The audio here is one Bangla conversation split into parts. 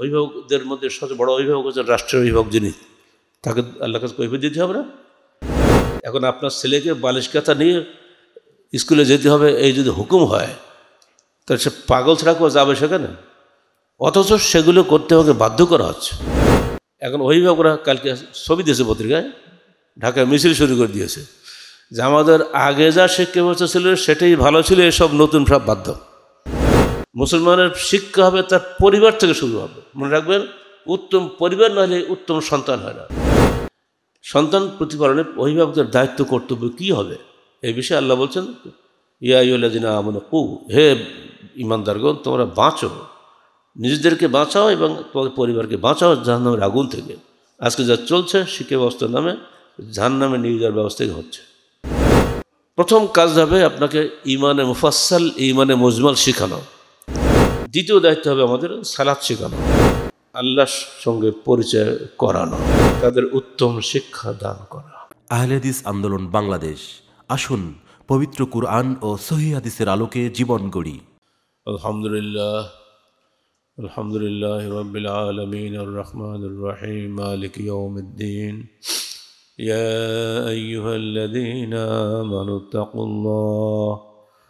অভিভাবকদের মধ্যে সবচেয়ে বড় অভিভাবক হচ্ছে রাষ্ট্রের অভিভাবক যিনি তাকে আল্লাহ কাছে কৈফিয়ত দিতে হবে না এখন আপনার ছেলেকে বালিশ কাঁথা নিয়ে স্কুলে যেতে হবে এই যদি হুকুম হয় তাহলে সে পাগল ছাড়া কেউ যাবে সেখানে অথচ সেগুলো করতে হবে বাধ্য করা হচ্ছে এখন অভিভাবকরা কালকে ছবি দিয়েছে পত্রিকায় ঢাকায় মিছিল শুরু করে দিয়েছে যে আমাদের আগে যা শিক্ষা ব্যবস্থা ছিল সেটাই ভালো ছিল এসব নতুন সব বাধ্য মুসলমানের শিক্ষা হবে তার পরিবার থেকে শুরু হবে মনে রাখবেন উত্তম পরিবার না হলে উত্তম সন্তান হয় না সন্তান প্রতিপালনে অভিভাবকের দায়িত্ব কর্তব্য কি হবে এই বিষয়ে আল্লাহ বলছেন ইয়াইলাদিনা আমন কু হে ইমানদারগণ তোমরা বাঁচো নিজেদেরকে বাঁচাও এবং তোমাদের পরিবারকে বাঁচাও জাহান্নামের আগুন থেকে আজকে যা চলছে শিক্ষা ব্যবস্থার নামে জাহান্নামে নিয়ে যাওয়ার ব্যবস্থাই হচ্ছে প্রথম কাজ হবে আপনাকে ইমানে মুফাসাল ইমানে মজমাল শেখানো দ্বিতীয় দায়িত্ব হবে আমাদের সালাদ শেখানো আল্লাহর সঙ্গে পরিচয় করানো তাদের উত্তম শিক্ষা দান করা আহলেদিস আন্দোলন বাংলাদেশ আসুন পবিত্র কুরআন ও সহিদিসের আলোকে জীবন গড়ি আলহামদুলিল্লাহ আলহামদুলিল্লাহ রহমান يا أيها الذين اتقوا الله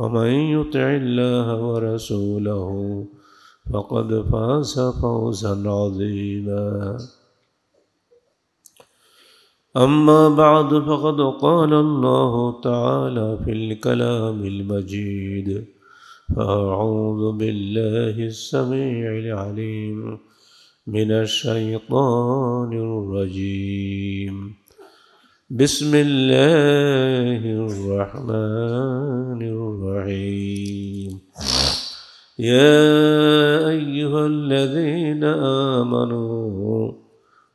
ومن يطع الله ورسوله فقد فاز فوزا عظيما أما بعد فقد قال الله تعالى في الكلام المجيد فأعوذ بالله السميع العليم من الشيطان الرجيم بسم الله الرحمن الرحيم يا أيها الذين آمنوا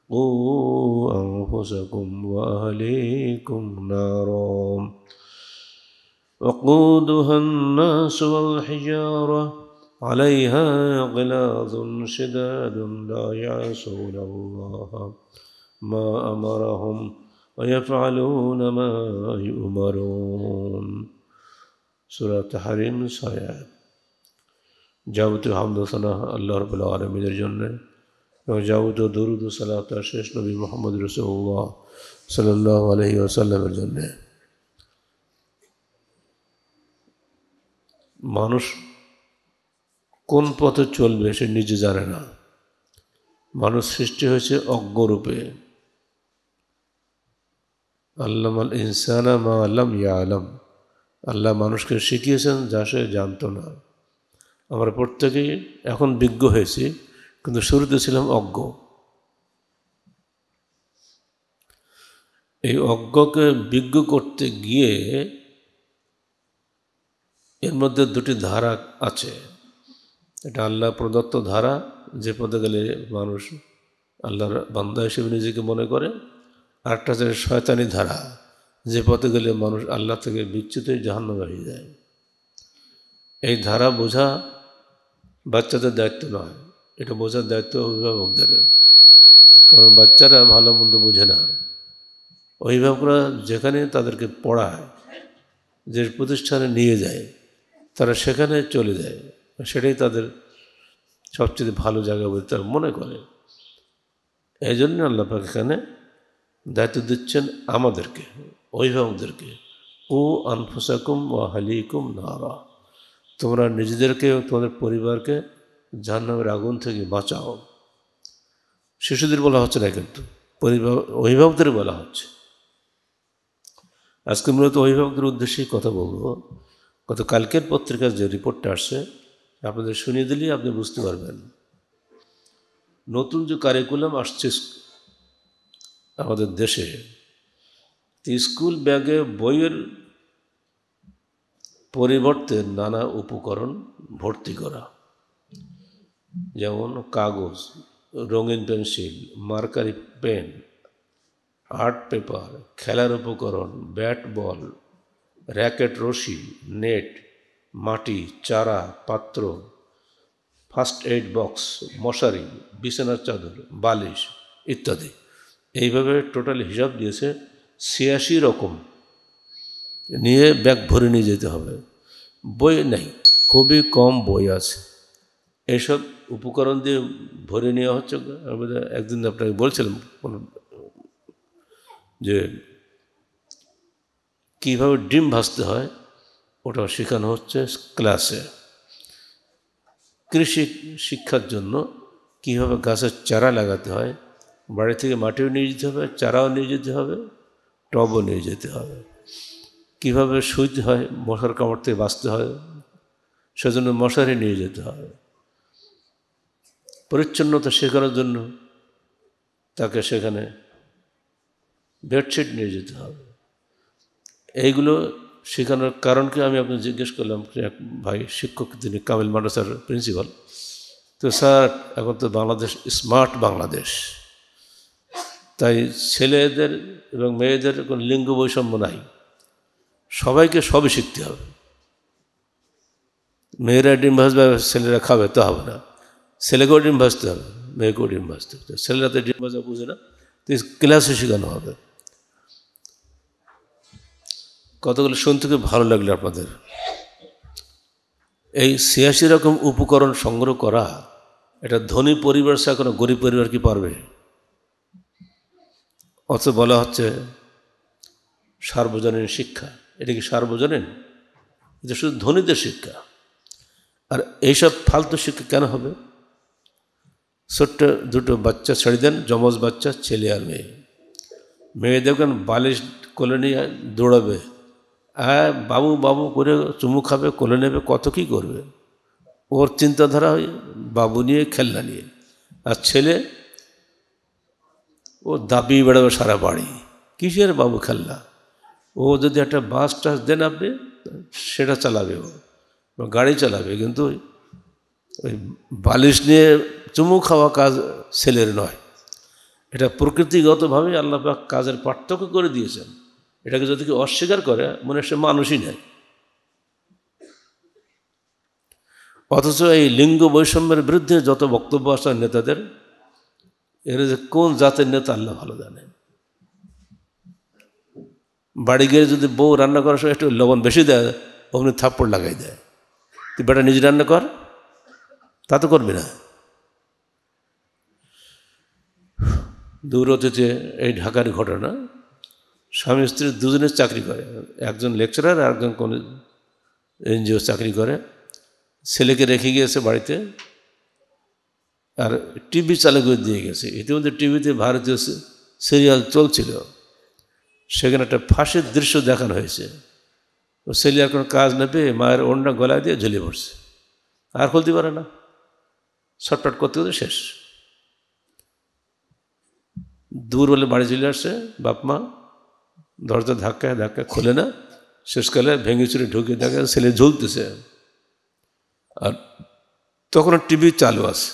قوا أنفسكم وأهليكم نارا وقودها الناس والحجارة عليها غلاظ شداد لا يعصون الله ما أمرهم ويفعلون ما يؤمرون সুরা তাহারিম ছয় যাবতীয় হামদ সালাহ আল্লাহ রবুল আলমীদের জন্য এবং যাবতীয় দরুদ সাল্লাহ তার শেষ নবী মোহাম্মদ রসুল্লাহ সাল্লাহ আলহি আসাল্লামের জন্য মানুষ কোন পথে চলবে সে নিজে জানে না মানুষ সৃষ্টি হয়েছে অজ্ঞরূপে আল্লামাল আল মা আল্লাম ইয়া আলম আল্লাহ মানুষকে শিখিয়েছেন যা সে জানত না আমরা প্রত্যেকেই এখন বিজ্ঞ হয়েছি কিন্তু শুরুতে ছিলাম অজ্ঞ এই অজ্ঞকে বিজ্ঞ করতে গিয়ে এর মধ্যে দুটি ধারা আছে এটা আল্লাহ প্রদত্ত ধারা যে পদে গেলে মানুষ আল্লাহর বান্ধা হিসেবে নিজেকে মনে করে আরেকটা হচ্ছে শয়তানি ধারা যে পথে গেলে মানুষ আল্লাহ থেকে বিচ্যুত জাহান্ন হয়ে যায় এই ধারা বোঝা বাচ্চাদের দায়িত্ব নয় এটা বোঝার দায়িত্ব অভিভাবকদের কারণ বাচ্চারা ভালো মন্দ বোঝে না অভিভাবকরা যেখানে তাদেরকে পড়ায় যে প্রতিষ্ঠানে নিয়ে যায় তারা সেখানে চলে যায় সেটাই তাদের সবচেয়ে ভালো জায়গা বলে তারা মনে করে এই জন্য আল্লাপাক এখানে দায়িত্ব দিচ্ছেন আমাদেরকে অভিভাবকদেরকে ও আনফুসাকুম ও হালিকুম নারা তোমরা নিজেদেরকে তোমাদের পরিবারকে জাহ্নামের আগুন থেকে বাঁচাও শিশুদের বলা হচ্ছে না কিন্তু পরিবার অভিভাবকদের বলা হচ্ছে আজকে মূলত অভিভাবকদের উদ্দেশ্যেই কথা বলবো গত কালকের পত্রিকার যে রিপোর্টটা আসছে আপনাদের শুনিয়ে দিলেই আপনি বুঝতে পারবেন নতুন যে কারিকুলাম আসছে আমাদের দেশে স্কুল ব্যাগে বইয়ের পরিবর্তে নানা উপকরণ ভর্তি করা যেমন কাগজ রঙিন pencil marker pen art paper খেলার উপকরণ ব্যাট বল র্যাকেট রশি নেট মাটি চারা পাত্র ফার্স্ট এইড বক্স মশারি বিছানার চাদর বালিশ ইত্যাদি এইভাবে টোটাল হিসাব দিয়েছে ছিয়াশি রকম নিয়ে ব্যাগ ভরে নিয়ে যেতে হবে বই নেই খুবই কম বই আছে এসব উপকরণ দিয়ে ভরে নেওয়া হচ্ছে একদিন আপনাকে বলছিলাম কোনো যে কীভাবে ডিম ভাজতে হয় ওটা শেখানো হচ্ছে ক্লাসে কৃষি শিক্ষার জন্য কীভাবে গাছের চারা লাগাতে হয় বাড়ি থেকে মাটিও নিয়ে যেতে হবে চারাও নিয়ে যেতে হবে টবও নিয়ে যেতে হবে কিভাবে সুজ হয় মশার কামড় থেকে বাঁচতে হয় সেজন্য মশারি নিয়ে যেতে হবে পরিচ্ছন্নতা শেখানোর জন্য তাকে সেখানে বেডশিট নিয়ে যেতে হবে এইগুলো শেখানোর কারণকে আমি আপনি জিজ্ঞেস করলাম এক ভাই শিক্ষক তিনি কামিল মাদ্রাসার প্রিন্সিপাল তো স্যার এখন তো বাংলাদেশ স্মার্ট বাংলাদেশ তাই ছেলেদের এবং মেয়েদের কোনো লিঙ্গ বৈষম্য নাই সবাইকে সবই শিখতে হবে মেয়েরা ডিম ভাসবে ছেলেরা খাবে তা হবে না ছেলেকেও ডিম ভাসতে হবে মেয়েকেও ডিম ভাসতে হবে ছেলেরা তো ডিম ভাজা বুঝে না তো ক্লাসে শেখানো হবে কতগুলো শুনতে খুব ভালো লাগলো আপনাদের এই ছিয়াশি রকম উপকরণ সংগ্রহ করা এটা ধনী পরিবার সে কোনো গরিব পরিবার কি পারবে অথচ বলা হচ্ছে সার্বজনীন শিক্ষা এটা কি সার্বজনীন এটা শুধু ধনীদের শিক্ষা আর এইসব ফালতু শিক্ষা কেন হবে ছোট্ট দুটো বাচ্চা ছেড়ে দেন যমজ বাচ্চা ছেলে আর মেয়ে মেয়ে দেখবেন বালিশ কোলে নিয়ে দৌড়াবে হ্যাঁ বাবু বাবু করে চুমু খাবে কোলে নেবে কত কী করবে ওর চিন্তাধারা হয় বাবু নিয়ে খেলনা নিয়ে আর ছেলে ও দাবি বেড়াবে সারা বাড়ি কিসের বাবু খেলনা ও যদি একটা বাস টাস দেন আপনি সেটা চালাবে ও গাড়ি চালাবে কিন্তু ওই বালিশ নিয়ে চুমু খাওয়া কাজ ছেলের নয় এটা প্রকৃতিগতভাবে আল্লাহ কাজের পার্থক্য করে দিয়েছেন এটাকে যদি কেউ অস্বীকার করে মনে সে মানুষই নেয় অথচ এই লিঙ্গ বৈষম্যের বিরুদ্ধে যত বক্তব্য আসার নেতাদের এরা যে কোন জাতের নেতা আল্লাহ ভালো জানে বাড়ি গিয়ে যদি বউ রান্না করার সময় একটু লবণ বেশি দেয় অমনি থাপ্পড় লাগাই দেয় তুই বেটা নিজে রান্না কর তা তো করবি না দূর অতীতে এই ঢাকার ঘটনা স্বামী স্ত্রী দুজনে চাকরি করে একজন লেকচারার আর একজন কোন এনজিও চাকরি করে ছেলেকে রেখে গিয়েছে বাড়িতে আর টিভি চালু করে দিয়ে গেছে ইতিমধ্যে টিভিতে ভারতীয় সিরিয়াল চলছিল সেখানে একটা ফাঁসির দৃশ্য দেখানো হয়েছে ও সেলিয়ার কোনো কাজ না পেয়ে মায়ের অন্য গলায় দিয়ে ঝুলিয়ে পড়ছে আর খুলতে পারে না শর্টকাট করতে করতে শেষ দূর বলে বাড়ি চলে আসছে বাপ মা দরজা ধাক্কায় ধাক্কা খোলে না শেষকালে ভেঙে চুরে ঢুকে থাকে ছেলে ঝুলতেছে আর তখন টিভি চালু আছে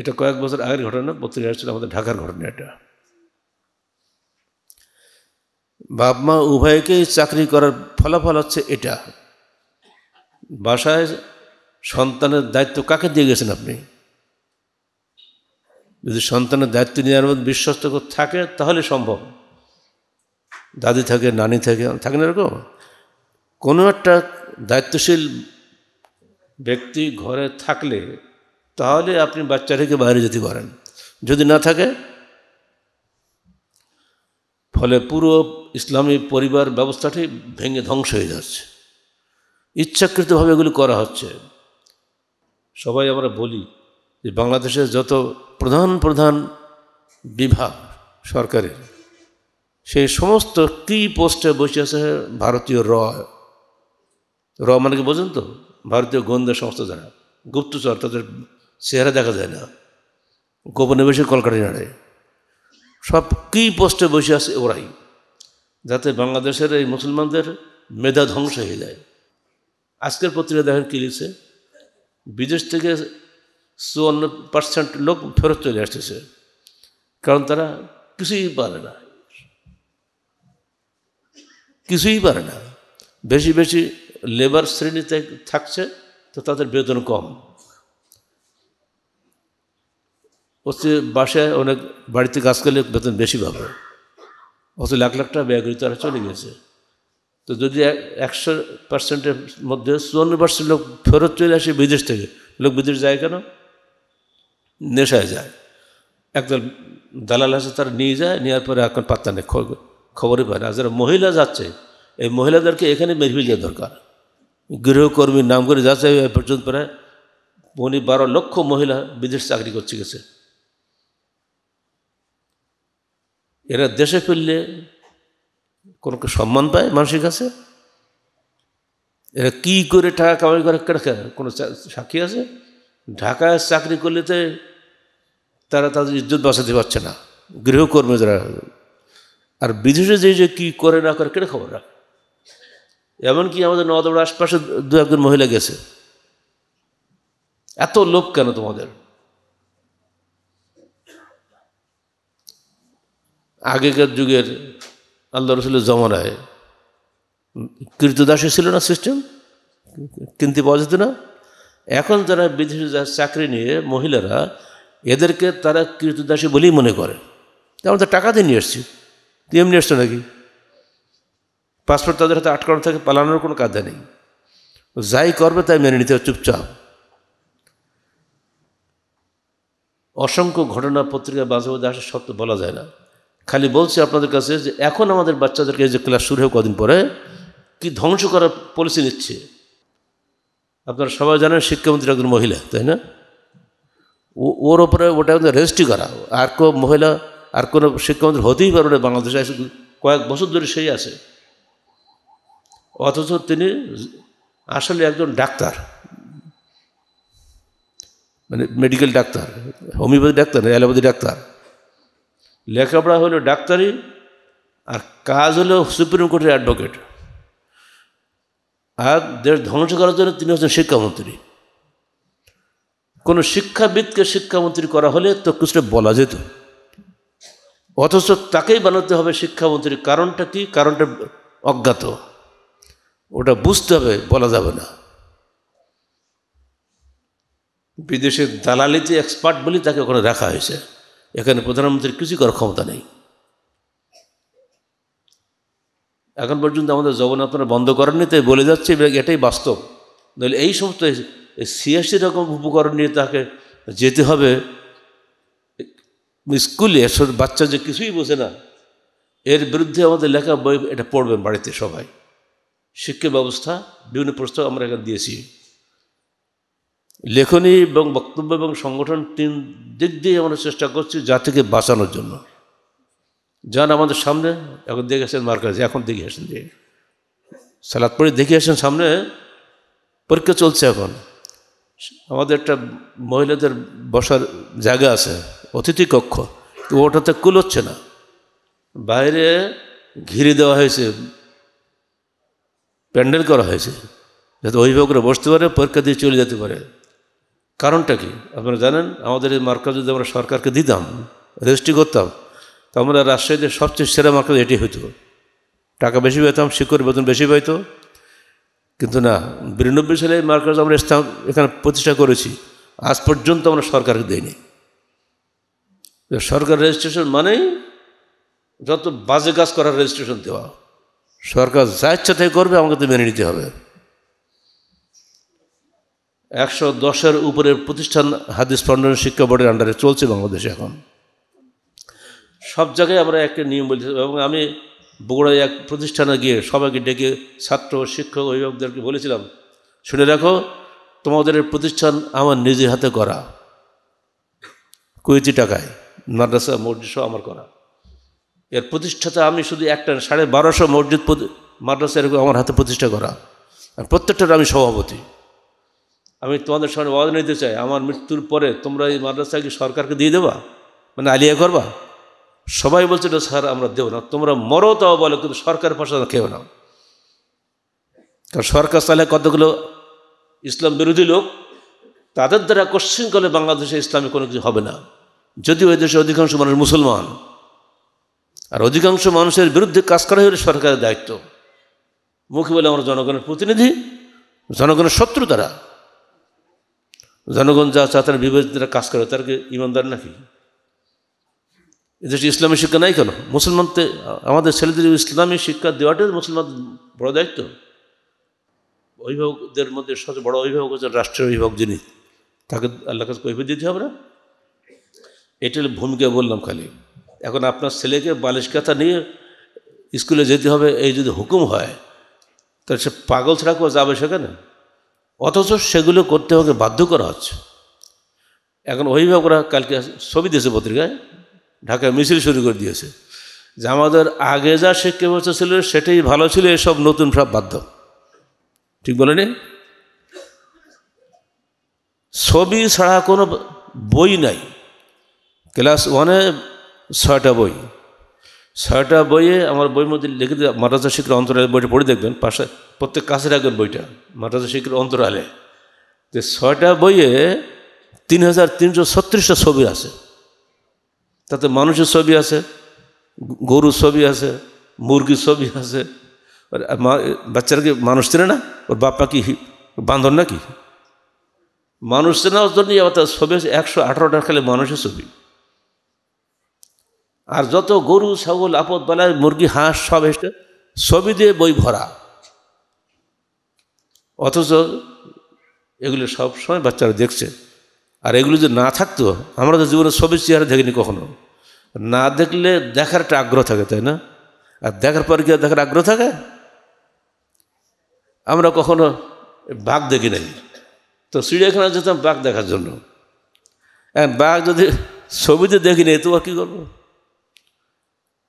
এটা কয়েক বছর আগের ঘটনা পত্রিকা আসছিল আমাদের ঢাকার ঘটনা এটা বাপ মা উভয়কেই চাকরি করার ফলাফল হচ্ছে এটা বাসায় সন্তানের দায়িত্ব কাকে দিয়ে গেছেন আপনি যদি সন্তানের দায়িত্ব নেওয়ার মধ্যে বিশ্বস্ত থাকে তাহলে সম্ভব দাদি থাকে নানি থাকে থাকে না এরকম কোনো একটা দায়িত্বশীল ব্যক্তি ঘরে থাকলে তাহলে আপনি বাচ্চা রেখে বাইরে যেতে পারেন যদি না থাকে ফলে পুরো ইসলামী পরিবার ব্যবস্থাটি ভেঙে ধ্বংস হয়ে যাচ্ছে ইচ্ছাকৃতভাবে এগুলি করা হচ্ছে সবাই আমরা বলি যে বাংলাদেশের যত প্রধান প্রধান বিভাগ সরকারের সেই সমস্ত কি পোস্টে বসে আছে ভারতীয় র র মানে কি বোঝেন তো ভারতীয় গোয়েন্দা সংস্থা যারা গুপ্তচর তাদের চেহারা দেখা যায় না গোপনে বসে কলকাতা নাড়ে সব কি পোস্টে বসে আছে ওরাই যাতে বাংলাদেশের এই মুসলমানদের মেধা ধ্বংস হয়ে যায় আজকের পত্রিকা দেখেন কী লিখছে বিদেশ থেকে চুয়ান্ন পার্সেন্ট লোক ফেরত চলে আসতেছে কারণ তারা কিছুই পারে না কিছুই পারে না বেশি বেশি লেবার শ্রেণীতে থাকছে তো তাদের বেতন কম হচ্ছে বাসায় অনেক বাড়িতে কাজ করলে বেতন বেশি পাবে অত লাখ লাখ টাকা ব্যয় করে তারা চলে গেছে তো যদি একশো পার্সেন্টের মধ্যে চুয়ান্ন পার্সেন্ট লোক ফেরত চলে আসে বিদেশ থেকে লোক বিদেশ যায় কেন নেশায় যায় একদল দালাল আছে তারা নিয়ে যায় নেওয়ার পরে এখন পাত্তা নেই খবরই পায় না যারা মহিলা যাচ্ছে এই মহিলাদেরকে এখানে মেরে ফেলিয়া দরকার গৃহকর্মীর নাম করে যাচ্ছে এ পর্যন্ত প্রায় উনি বারো লক্ষ মহিলা বিদেশ চাকরি করছে গেছে এরা দেশে ফিরলে কোনো সম্মান পায় মানুষের কাছে এরা কি করে টাকা কামাই করে কোনো সাক্ষী আছে ঢাকায় চাকরি করলে তো তারা তাদের ইজ্জত বাঁচাতে পারছে না গৃহকর্মী যারা আর বিদেশে যে যে কী করে না করে কেটে খবর রাখে এমনকি আমাদের নদাবার আশপাশে দু একজন মহিলা গেছে এত লোভ কেন তোমাদের আগেকার যুগের আল্লাহ রসুলের জমানায় কীর্তদাসী ছিল না সিস্টেম কিনতে পাওয়া যেত না এখন যারা বিদেশে চাকরি নিয়ে মহিলারা এদেরকে তারা কীর্তদাসী বলেই মনে করে আমরা তো টাকা দিয়ে নিয়ে এসছি তুই এমনি এসছো নাকি পাসপোর্ট তাদের হাতে আটকানো থাকে পালানোর কোনো কাজে নেই যাই করবে তাই মেনে নিতে হবে চুপচাপ অসংখ্য ঘটনা পত্রিকা মাঝে মাঝে আসে সত্য বলা যায় না খালি বলছি আপনাদের কাছে যে এখন আমাদের বাচ্চাদেরকে যে ক্লাস শুরু হয় কদিন পরে কি ধ্বংস করার পলিসি নিচ্ছে আপনারা সবাই জানেন শিক্ষামন্ত্রী একজন মহিলা তাই না ওর ওপরে ওটা রেজিস্ট্রি করা আর কো মহিলা আর কোনো শিক্ষামন্ত্রী হতেই পারবে না বাংলাদেশে কয়েক বছর ধরে সেই আছে অথচ তিনি আসলে একজন ডাক্তার মানে মেডিকেল ডাক্তার হোমিওপ্যাথি ডাক্তার না অ্যালোপ্যাথি ডাক্তার লেখাপড়া হলো ডাক্তারি আর কাজ হলো সুপ্রিম কোর্টের অ্যাডভোকেট আর দেশ ধ্বংস করার জন্য তিনি হচ্ছেন শিক্ষামন্ত্রী কোনো শিক্ষাবিদকে শিক্ষামন্ত্রী করা হলে তো কিছুটা বলা যেত অথচ তাকেই বানাতে হবে শিক্ষামন্ত্রী কারণটা কি কারণটা অজ্ঞাত ওটা বুঝতে হবে বলা যাবে না বিদেশের দালালিতে এক্সপার্ট বলে তাকে ওখানে রাখা হয়েছে এখানে প্রধানমন্ত্রীর কিছু করার ক্ষমতা নেই এখন পর্যন্ত আমাদের জবন আপনারা বন্ধ করেননি তাই বলে যাচ্ছে এটাই বাস্তব নইলে এই সমস্ত ছিয়াশি রকম উপকরণ নিয়ে তাকে যেতে হবে স্কুলে এসব বাচ্চা যে কিছুই বোঝে না এর বিরুদ্ধে আমাদের লেখা বই এটা পড়বেন বাড়িতে সবাই শিক্ষা ব্যবস্থা বিভিন্ন প্রস্তাব আমরা এখানে দিয়েছি লেখনী এবং বক্তব্য এবং সংগঠন তিন দিক দিয়ে আমরা চেষ্টা করছি যা থেকে বাঁচানোর জন্য যান আমাদের সামনে এখন দেখে আসেন মার্কাজে এখন দেখে আসেন যে সালাদ পড়ে দেখে আসেন সামনে পরীক্ষা চলছে এখন আমাদের একটা মহিলাদের বসার জায়গা আছে অতিথি কক্ষ তো ওটাতে হচ্ছে না বাইরে ঘিরে দেওয়া হয়েছে প্যান্ডেল করা হয়েছে যাতে অভিভাবকরা বসতে পারে পরীক্ষা দিয়ে চলে যেতে পারে কারণটা কি আপনারা জানেন আমাদের এই মার্কা যদি আমরা সরকারকে দিতাম রেজিস্ট্রি করতাম তো আমরা রাজশাহীতে সবচেয়ে সেরা মার্কা এটি হইতো টাকা বেশি পেতাম শিক্ষক বেতন বেশি পাইতো কিন্তু না বিরানব্বই সালে মার্কাজ আমরা স্থান এখানে প্রতিষ্ঠা করেছি আজ পর্যন্ত আমরা সরকারকে দেয়নি সরকার রেজিস্ট্রেশন মানেই যত বাজে কাজ করার রেজিস্ট্রেশন দেওয়া সরকার যা ইচ্ছা থেকে করবে আমাকে তো মেনে নিতে হবে একশো দশের উপরে প্রতিষ্ঠান হাদিস ফাউন্ডেশন শিক্ষা বোর্ডের আন্ডারে চলছে বাংলাদেশে এখন সব জায়গায় আমরা একটা নিয়ম বলছি এবং আমি বগুড়ায় এক প্রতিষ্ঠানে গিয়ে সবাইকে ডেকে ছাত্র শিক্ষক অভিভাবকদেরকে বলেছিলাম শুনে রাখো তোমাদের প্রতিষ্ঠান আমার নিজের হাতে করা কুয়েতি টাকায় মাদ্রাসা মসজিদ সহ আমার করা এর প্রতিষ্ঠাতা আমি শুধু একটা সাড়ে বারোশো মসজিদ মাদ্রাসা এরকম আমার হাতে প্রতিষ্ঠা করা প্রত্যেকটার আমি সভাপতি আমি তোমাদের সামনে ওয়াজ নিতে চাই আমার মৃত্যুর পরে তোমরা এই মাদ্রাসাকে সরকারকে দিয়ে দেবা মানে আলিয়া করবা সবাই বলছে এটা স্যার আমরা দেব না তোমরা মরো তাও বলো কিন্তু সরকারের পাশে খেয়েও না কারণ সরকার চালে কতগুলো ইসলাম বিরোধী লোক তাদের দ্বারা কোশ্চিন করলে বাংলাদেশে ইসলামে কোনো কিছু হবে না যদিও ওই দেশে অধিকাংশ মানুষ মুসলমান আর অধিকাংশ মানুষের বিরুদ্ধে কাজ করা হলে সরকারের দায়িত্ব মুখে বলে আমরা জনগণের প্রতিনিধি জনগণের শত্রু তারা জনগণ যা চায় তার বিবেচনা কাজ করে তার ইমানদার নাকি এদেশে ইসলামী শিক্ষা নাই কেন মুসলমান আমাদের ছেলেদের ইসলামী শিক্ষা দেওয়াটাই মুসলমান বড় দায়িত্ব অভিভাবকদের মধ্যে সবচেয়ে বড় অভিভাবক হচ্ছে রাষ্ট্রীয় অভিভাবক যিনি তাকে আল্লাহ কাছে কৈফিয়ত দিতে হবে না এটা ভূমিকা বললাম খালি এখন আপনার ছেলেকে বালিশ কাথা নিয়ে স্কুলে যেতে হবে এই যদি হুকুম হয় তাহলে সে পাগল ছাড়া কেউ যাবে সেখানে অথচ সেগুলো করতে হবে বাধ্য করা হচ্ছে এখন অভিভাবকরা কালকে ছবি দিয়েছে পত্রিকায় ঢাকায় মিছিল শুরু করে দিয়েছে যে আমাদের আগে যা শিক্ষা ব্যবস্থা ছিল সেটাই ভালো ছিল এসব নতুন সব বাধ্য ঠিক বলেনি ছবি ছাড়া কোনো বই নাই ক্লাস ওয়ানে ছয়টা বই ছয়টা বইয়ে আমার বইয়ের মধ্যে লিখে দিয়ে মাদ্রাসা শিক্ষার অন্তরালে বইটা পড়ে দেখবেন পাশে প্রত্যেক কাছে রাখবেন বইটা মাদ্রাসা শিক্ষার অন্তরালে যে ছয়টা বইয়ে তিন হাজার তিনশো ছত্রিশটা ছবি আছে তাতে মানুষের ছবি আছে গরুর ছবি আছে মুরগির ছবি আছে বাচ্চারা কি মানুষ চেনে না ওর বাপ্পা কি বান্ধন নাকি মানুষ চেনার জন্য আবার তার ছবি আছে একশো আঠারোটা খালি মানুষের ছবি আর যত গরু ছাগল আপদ বেলায় মুরগি হাঁস সব এসে ছবি দিয়ে বই ভরা অথচ এগুলো সবসময় বাচ্চারা দেখছে আর এগুলো যদি না থাকতো আমরা তো জীবনে ছবির চেহারা দেখিনি কখনো না দেখলে দেখার একটা আগ্রহ থাকে তাই না আর দেখার পর কি দেখার আগ্রহ থাকে আমরা কখনো বাঘ দেখি নাই তো চিড়িয়াখানা যেতাম বাঘ দেখার জন্য হ্যাঁ, বাঘ যদি ছবিতে দেখি নেই তো আর কী করবো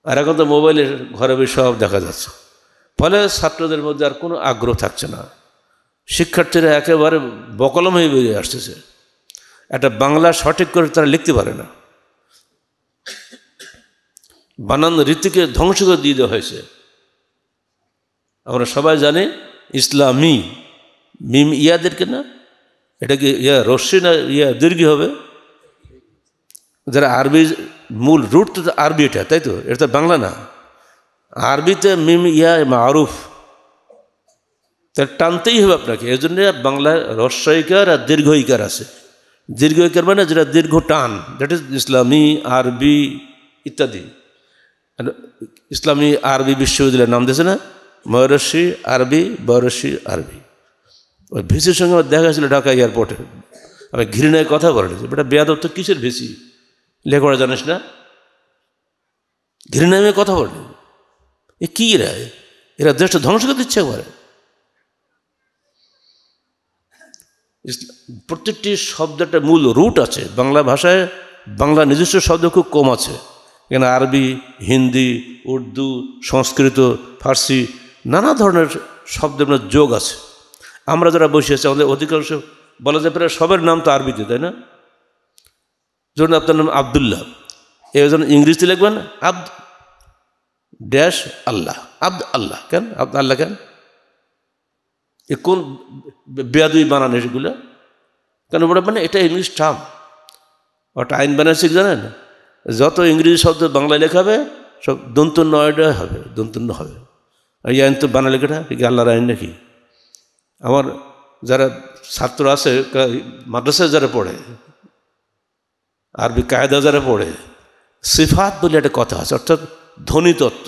আর এখন তো মোবাইলের ঘরে সব দেখা যাচ্ছে ফলে ছাত্রদের মধ্যে আর কোনো আগ্রহ থাকছে না শিক্ষার্থীরা একেবারে বকলম হয়ে বেরিয়ে আসতেছে একটা বাংলা সঠিক করে তারা লিখতে পারে না বানান রীতিকে ধ্বংস করে দিয়ে দেওয়া হয়েছে আমরা সবাই জানি ইসলামী মিম ইয়াদেরকে না এটা কি ইয়া রশ্মি না ইয়া দীর্ঘ হবে যারা আরবি মূল রুট তো আরবি এটা তাই তো এটা তো বাংলা না আরবিতে মিম ইয়া মারুফ তাহলে টানতেই হবে আপনাকে এই জন্য বাংলা রস্বইকার আর দীর্ঘইকার আছে দীর্ঘইকার মানে যেটা দীর্ঘ টান দ্যাট ইজ ইসলামী আরবি ইত্যাদি ইসলামী আরবি বিশ্ববিদ্যালয়ের নাম দিয়েছে না ময়রসি আরবি বয়রসি আরবি ওই ভিসির সঙ্গে আমার দেখা ছিল ঢাকা এয়ারপোর্টে আমি ঘৃণায় কথা বলেছি বেটা বেয়াদব তো কিসের ভিসি লেখপড়া জানিস না ঘৃণা নামে কথা বলে এ কী এরা এরা দেশটা ধ্বংস করে দিচ্ছে একবারে প্রত্যেকটি শব্দ একটা মূল রুট আছে বাংলা ভাষায় বাংলা নিজস্ব শব্দ খুব কম আছে এখানে আরবি হিন্দি উর্দু সংস্কৃত ফার্সি নানা ধরনের শব্দের যোগ আছে আমরা যারা বসে আছি আমাদের অধিকাংশ বলা যায় প্রায় সবের নাম তো আরবিতে তাই না ধরুন আপনার নাম আবদুল্লাহ এই জন্য ইংরেজিতে লিখবেন আব ড্যাশ আল্লাহ আব্দ আল্লাহ কেন আব্দ আল্লাহ কেন এ কোন বেয়াদুই বানান এগুলো কেন বলে মানে এটা ইংলিশ টার্ম ওটা আইন বানাচ্ছে জানেন যত ইংরেজি শব্দ বাংলায় লেখা হবে সব দন্তন্য এটা হবে দন্তন্য হবে আর এই আইন তো বানালে কেটা কি আল্লাহর আইন নাকি আমার যারা ছাত্র আছে মাদ্রাসায় যারা পড়ে আরবি যারা পড়ে সিফাত বলে একটা কথা আছে অর্থাৎ ধ্বনিতত্ত্ব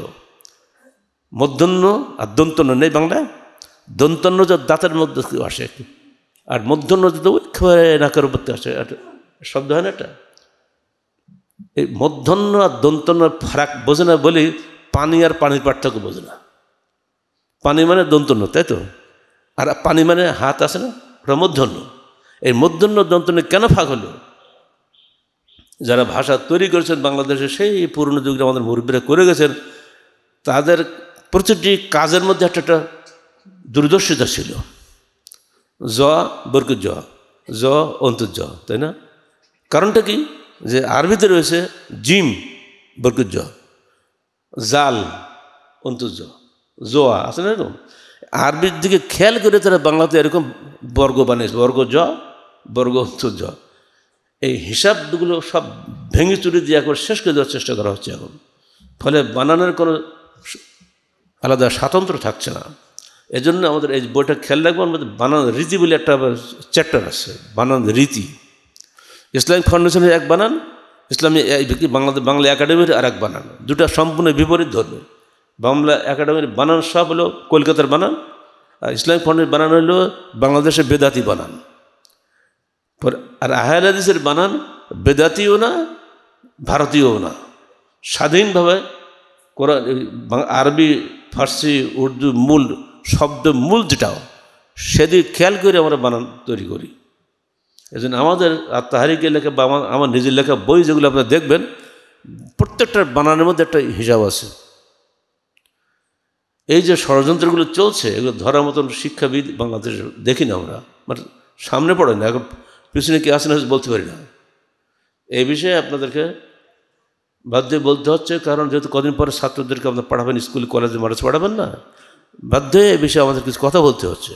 মধ্যন্য আর দন্তন্য নেই বাংলায় দন্তন্য যা দাঁতের মধ্যে আসে আর মধ্যন্ন যদি একেবারে নাকের উপরতে আসে শব্দ হয় না এটা এই মধ্যন্ন আর দন্তন্য ফারাক বোঝে না বলি পানি আর পানির পার্থক্য বোঝে না পানি মানে দন্তন্য তাই তো আর পানি মানে হাত আছে না ওটা মধ্যন্য এই মধ্যন্য দন্তন্য কেন ফাঁক হলো যারা ভাষা তৈরি করেছেন বাংলাদেশে সেই পুরনো যুগে আমাদের মুরব্বীরা করে গেছেন তাদের প্রতিটি কাজের মধ্যে একটা একটা দূরদর্শিতা ছিল জ বরকুজ জ অন্তর্জ তাই না কারণটা কি যে আরবিতে রয়েছে জিম বরকুজ জাল অন্তর্জ জোয়া আছে না এরকম আরবির দিকে খেয়াল করে তারা বাংলাতে এরকম বর্গ বানিয়েছে বর্গ জ বর্গ অন্তর্জ এই হিসাবগুলো সব ভেঙে চুরি দিয়ে এখন শেষ করে দেওয়ার চেষ্টা করা হচ্ছে এখন ফলে বানানোর কোনো আলাদা স্বাতন্ত্র থাকছে না এজন্য আমাদের এই বইটা খেয়াল রাখবো আমাদের বানান রীতি বলে একটা চ্যাপ্টার আছে বানান রীতি ইসলামিক ফাউন্ডেশনের এক বানান ইসলামী বাংলাদেশ বাংলা একাডেমির আর এক বানান দুটা সম্পূর্ণ বিপরীত ধর্ম বাংলা একাডেমির বানান সব হলো কলকাতার বানান আর ইসলামিক ফাউন্ডেশন বানান হলো বাংলাদেশের বেদাতি বানান আর আহাল হাদিসের বানান বেদাতিও না ভারতীয়ও না স্বাধীনভাবে কোরআন আরবি ফার্সি উর্দু মূল শব্দ মূল যেটাও সেদিক খেয়াল করে আমরা বানান তৈরি করি এই জন্য আমাদের তাহারিকের লেখা বা আমার আমার নিজের লেখা বই যেগুলো আপনারা দেখবেন প্রত্যেকটার বানানের মধ্যে একটা হিসাব আছে এই যে ষড়যন্ত্রগুলো চলছে এগুলো ধরার মতন শিক্ষাবিদ বাংলাদেশ দেখি না আমরা মানে সামনে পড়ে না এখন পিছনে কে আসেন বলতে পারি না এই বিষয়ে আপনাদেরকে বাধ্য বলতে হচ্ছে কারণ যেহেতু কদিন পরে ছাত্রদেরকে আপনার পাঠাবেন স্কুল কলেজে মারাজ পাঠাবেন না বাধ্য এই বিষয়ে আমাদের কিছু কথা বলতে হচ্ছে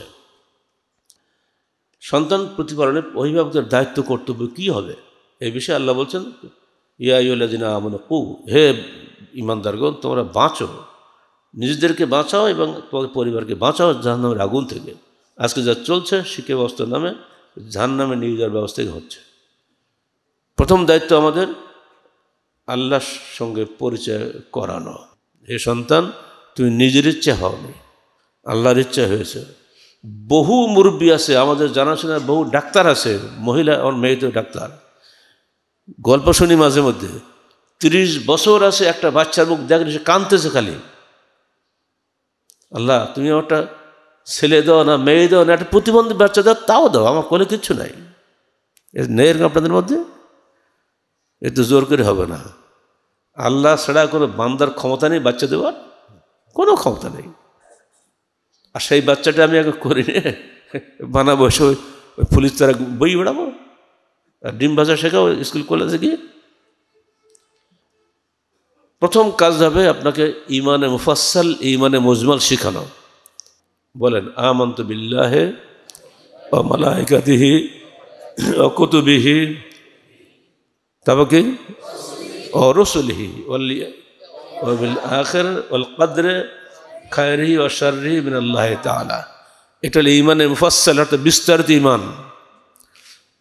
সন্তান প্রতিপালনে অভিভাবকদের দায়িত্ব কর্তব্য কী হবে এই বিষয়ে আল্লাহ বলছেন ইনা আমন কু হে ইমানদারগণ তোমরা বাঁচো নিজেদেরকে বাঁচাও এবং তোমাদের পরিবারকে বাঁচাও জাহান্নামের আগুন থেকে আজকে যা চলছে শিক্ষা ব্যবস্থার নামে ঝান নামে নিয়ে যাওয়ার ব্যবস্থাই হচ্ছে প্রথম দায়িত্ব আমাদের আল্লাহর সঙ্গে পরিচয় করানো হে সন্তান তুমি নিজের ইচ্ছা হওনি আল্লাহর ইচ্ছা হয়েছে বহু মুরব্বী আছে আমাদের জানাশোনার বহু ডাক্তার আছে মহিলা আমার মেয়েদের ডাক্তার গল্প শুনি মাঝে মধ্যে তিরিশ বছর আছে একটা বাচ্চার মুখ দেখেন সে কাঁদতেছে খালি আল্লাহ তুমি আমারটা ছেলে দাও না মেয়ে দাও না একটা প্রতিবন্ধী বাচ্চা দাও তাও দাও আমার কোনো কিছু নাই নেই এরকম আপনাদের মধ্যে এতে জোর করে হবে না আল্লাহ ছাড়া কোনো বান্দার ক্ষমতা নেই বাচ্চা দেওয়ার কোনো ক্ষমতা নেই আর সেই বাচ্চাটা আমি এখন করি বানাবো এসে ওই পুলিশ তারা বই বেড়াবো আর ডিম ভাষা শেখাও স্কুল কলেজে গিয়ে প্রথম কাজ হবে আপনাকে ইমানে মুফাসাল ইমানে মজমাল শেখানো বলেন আমন্ত বিল্লাহে ও মালায়কাতিহি ও কুতুবিহি তারপর কি ও রসুলহি আখের ওল কদরে খায়রি ও সারি বিন আল্লাহ তালা এটা ইমানে মুফাসাল অর্থাৎ বিস্তারিত ইমান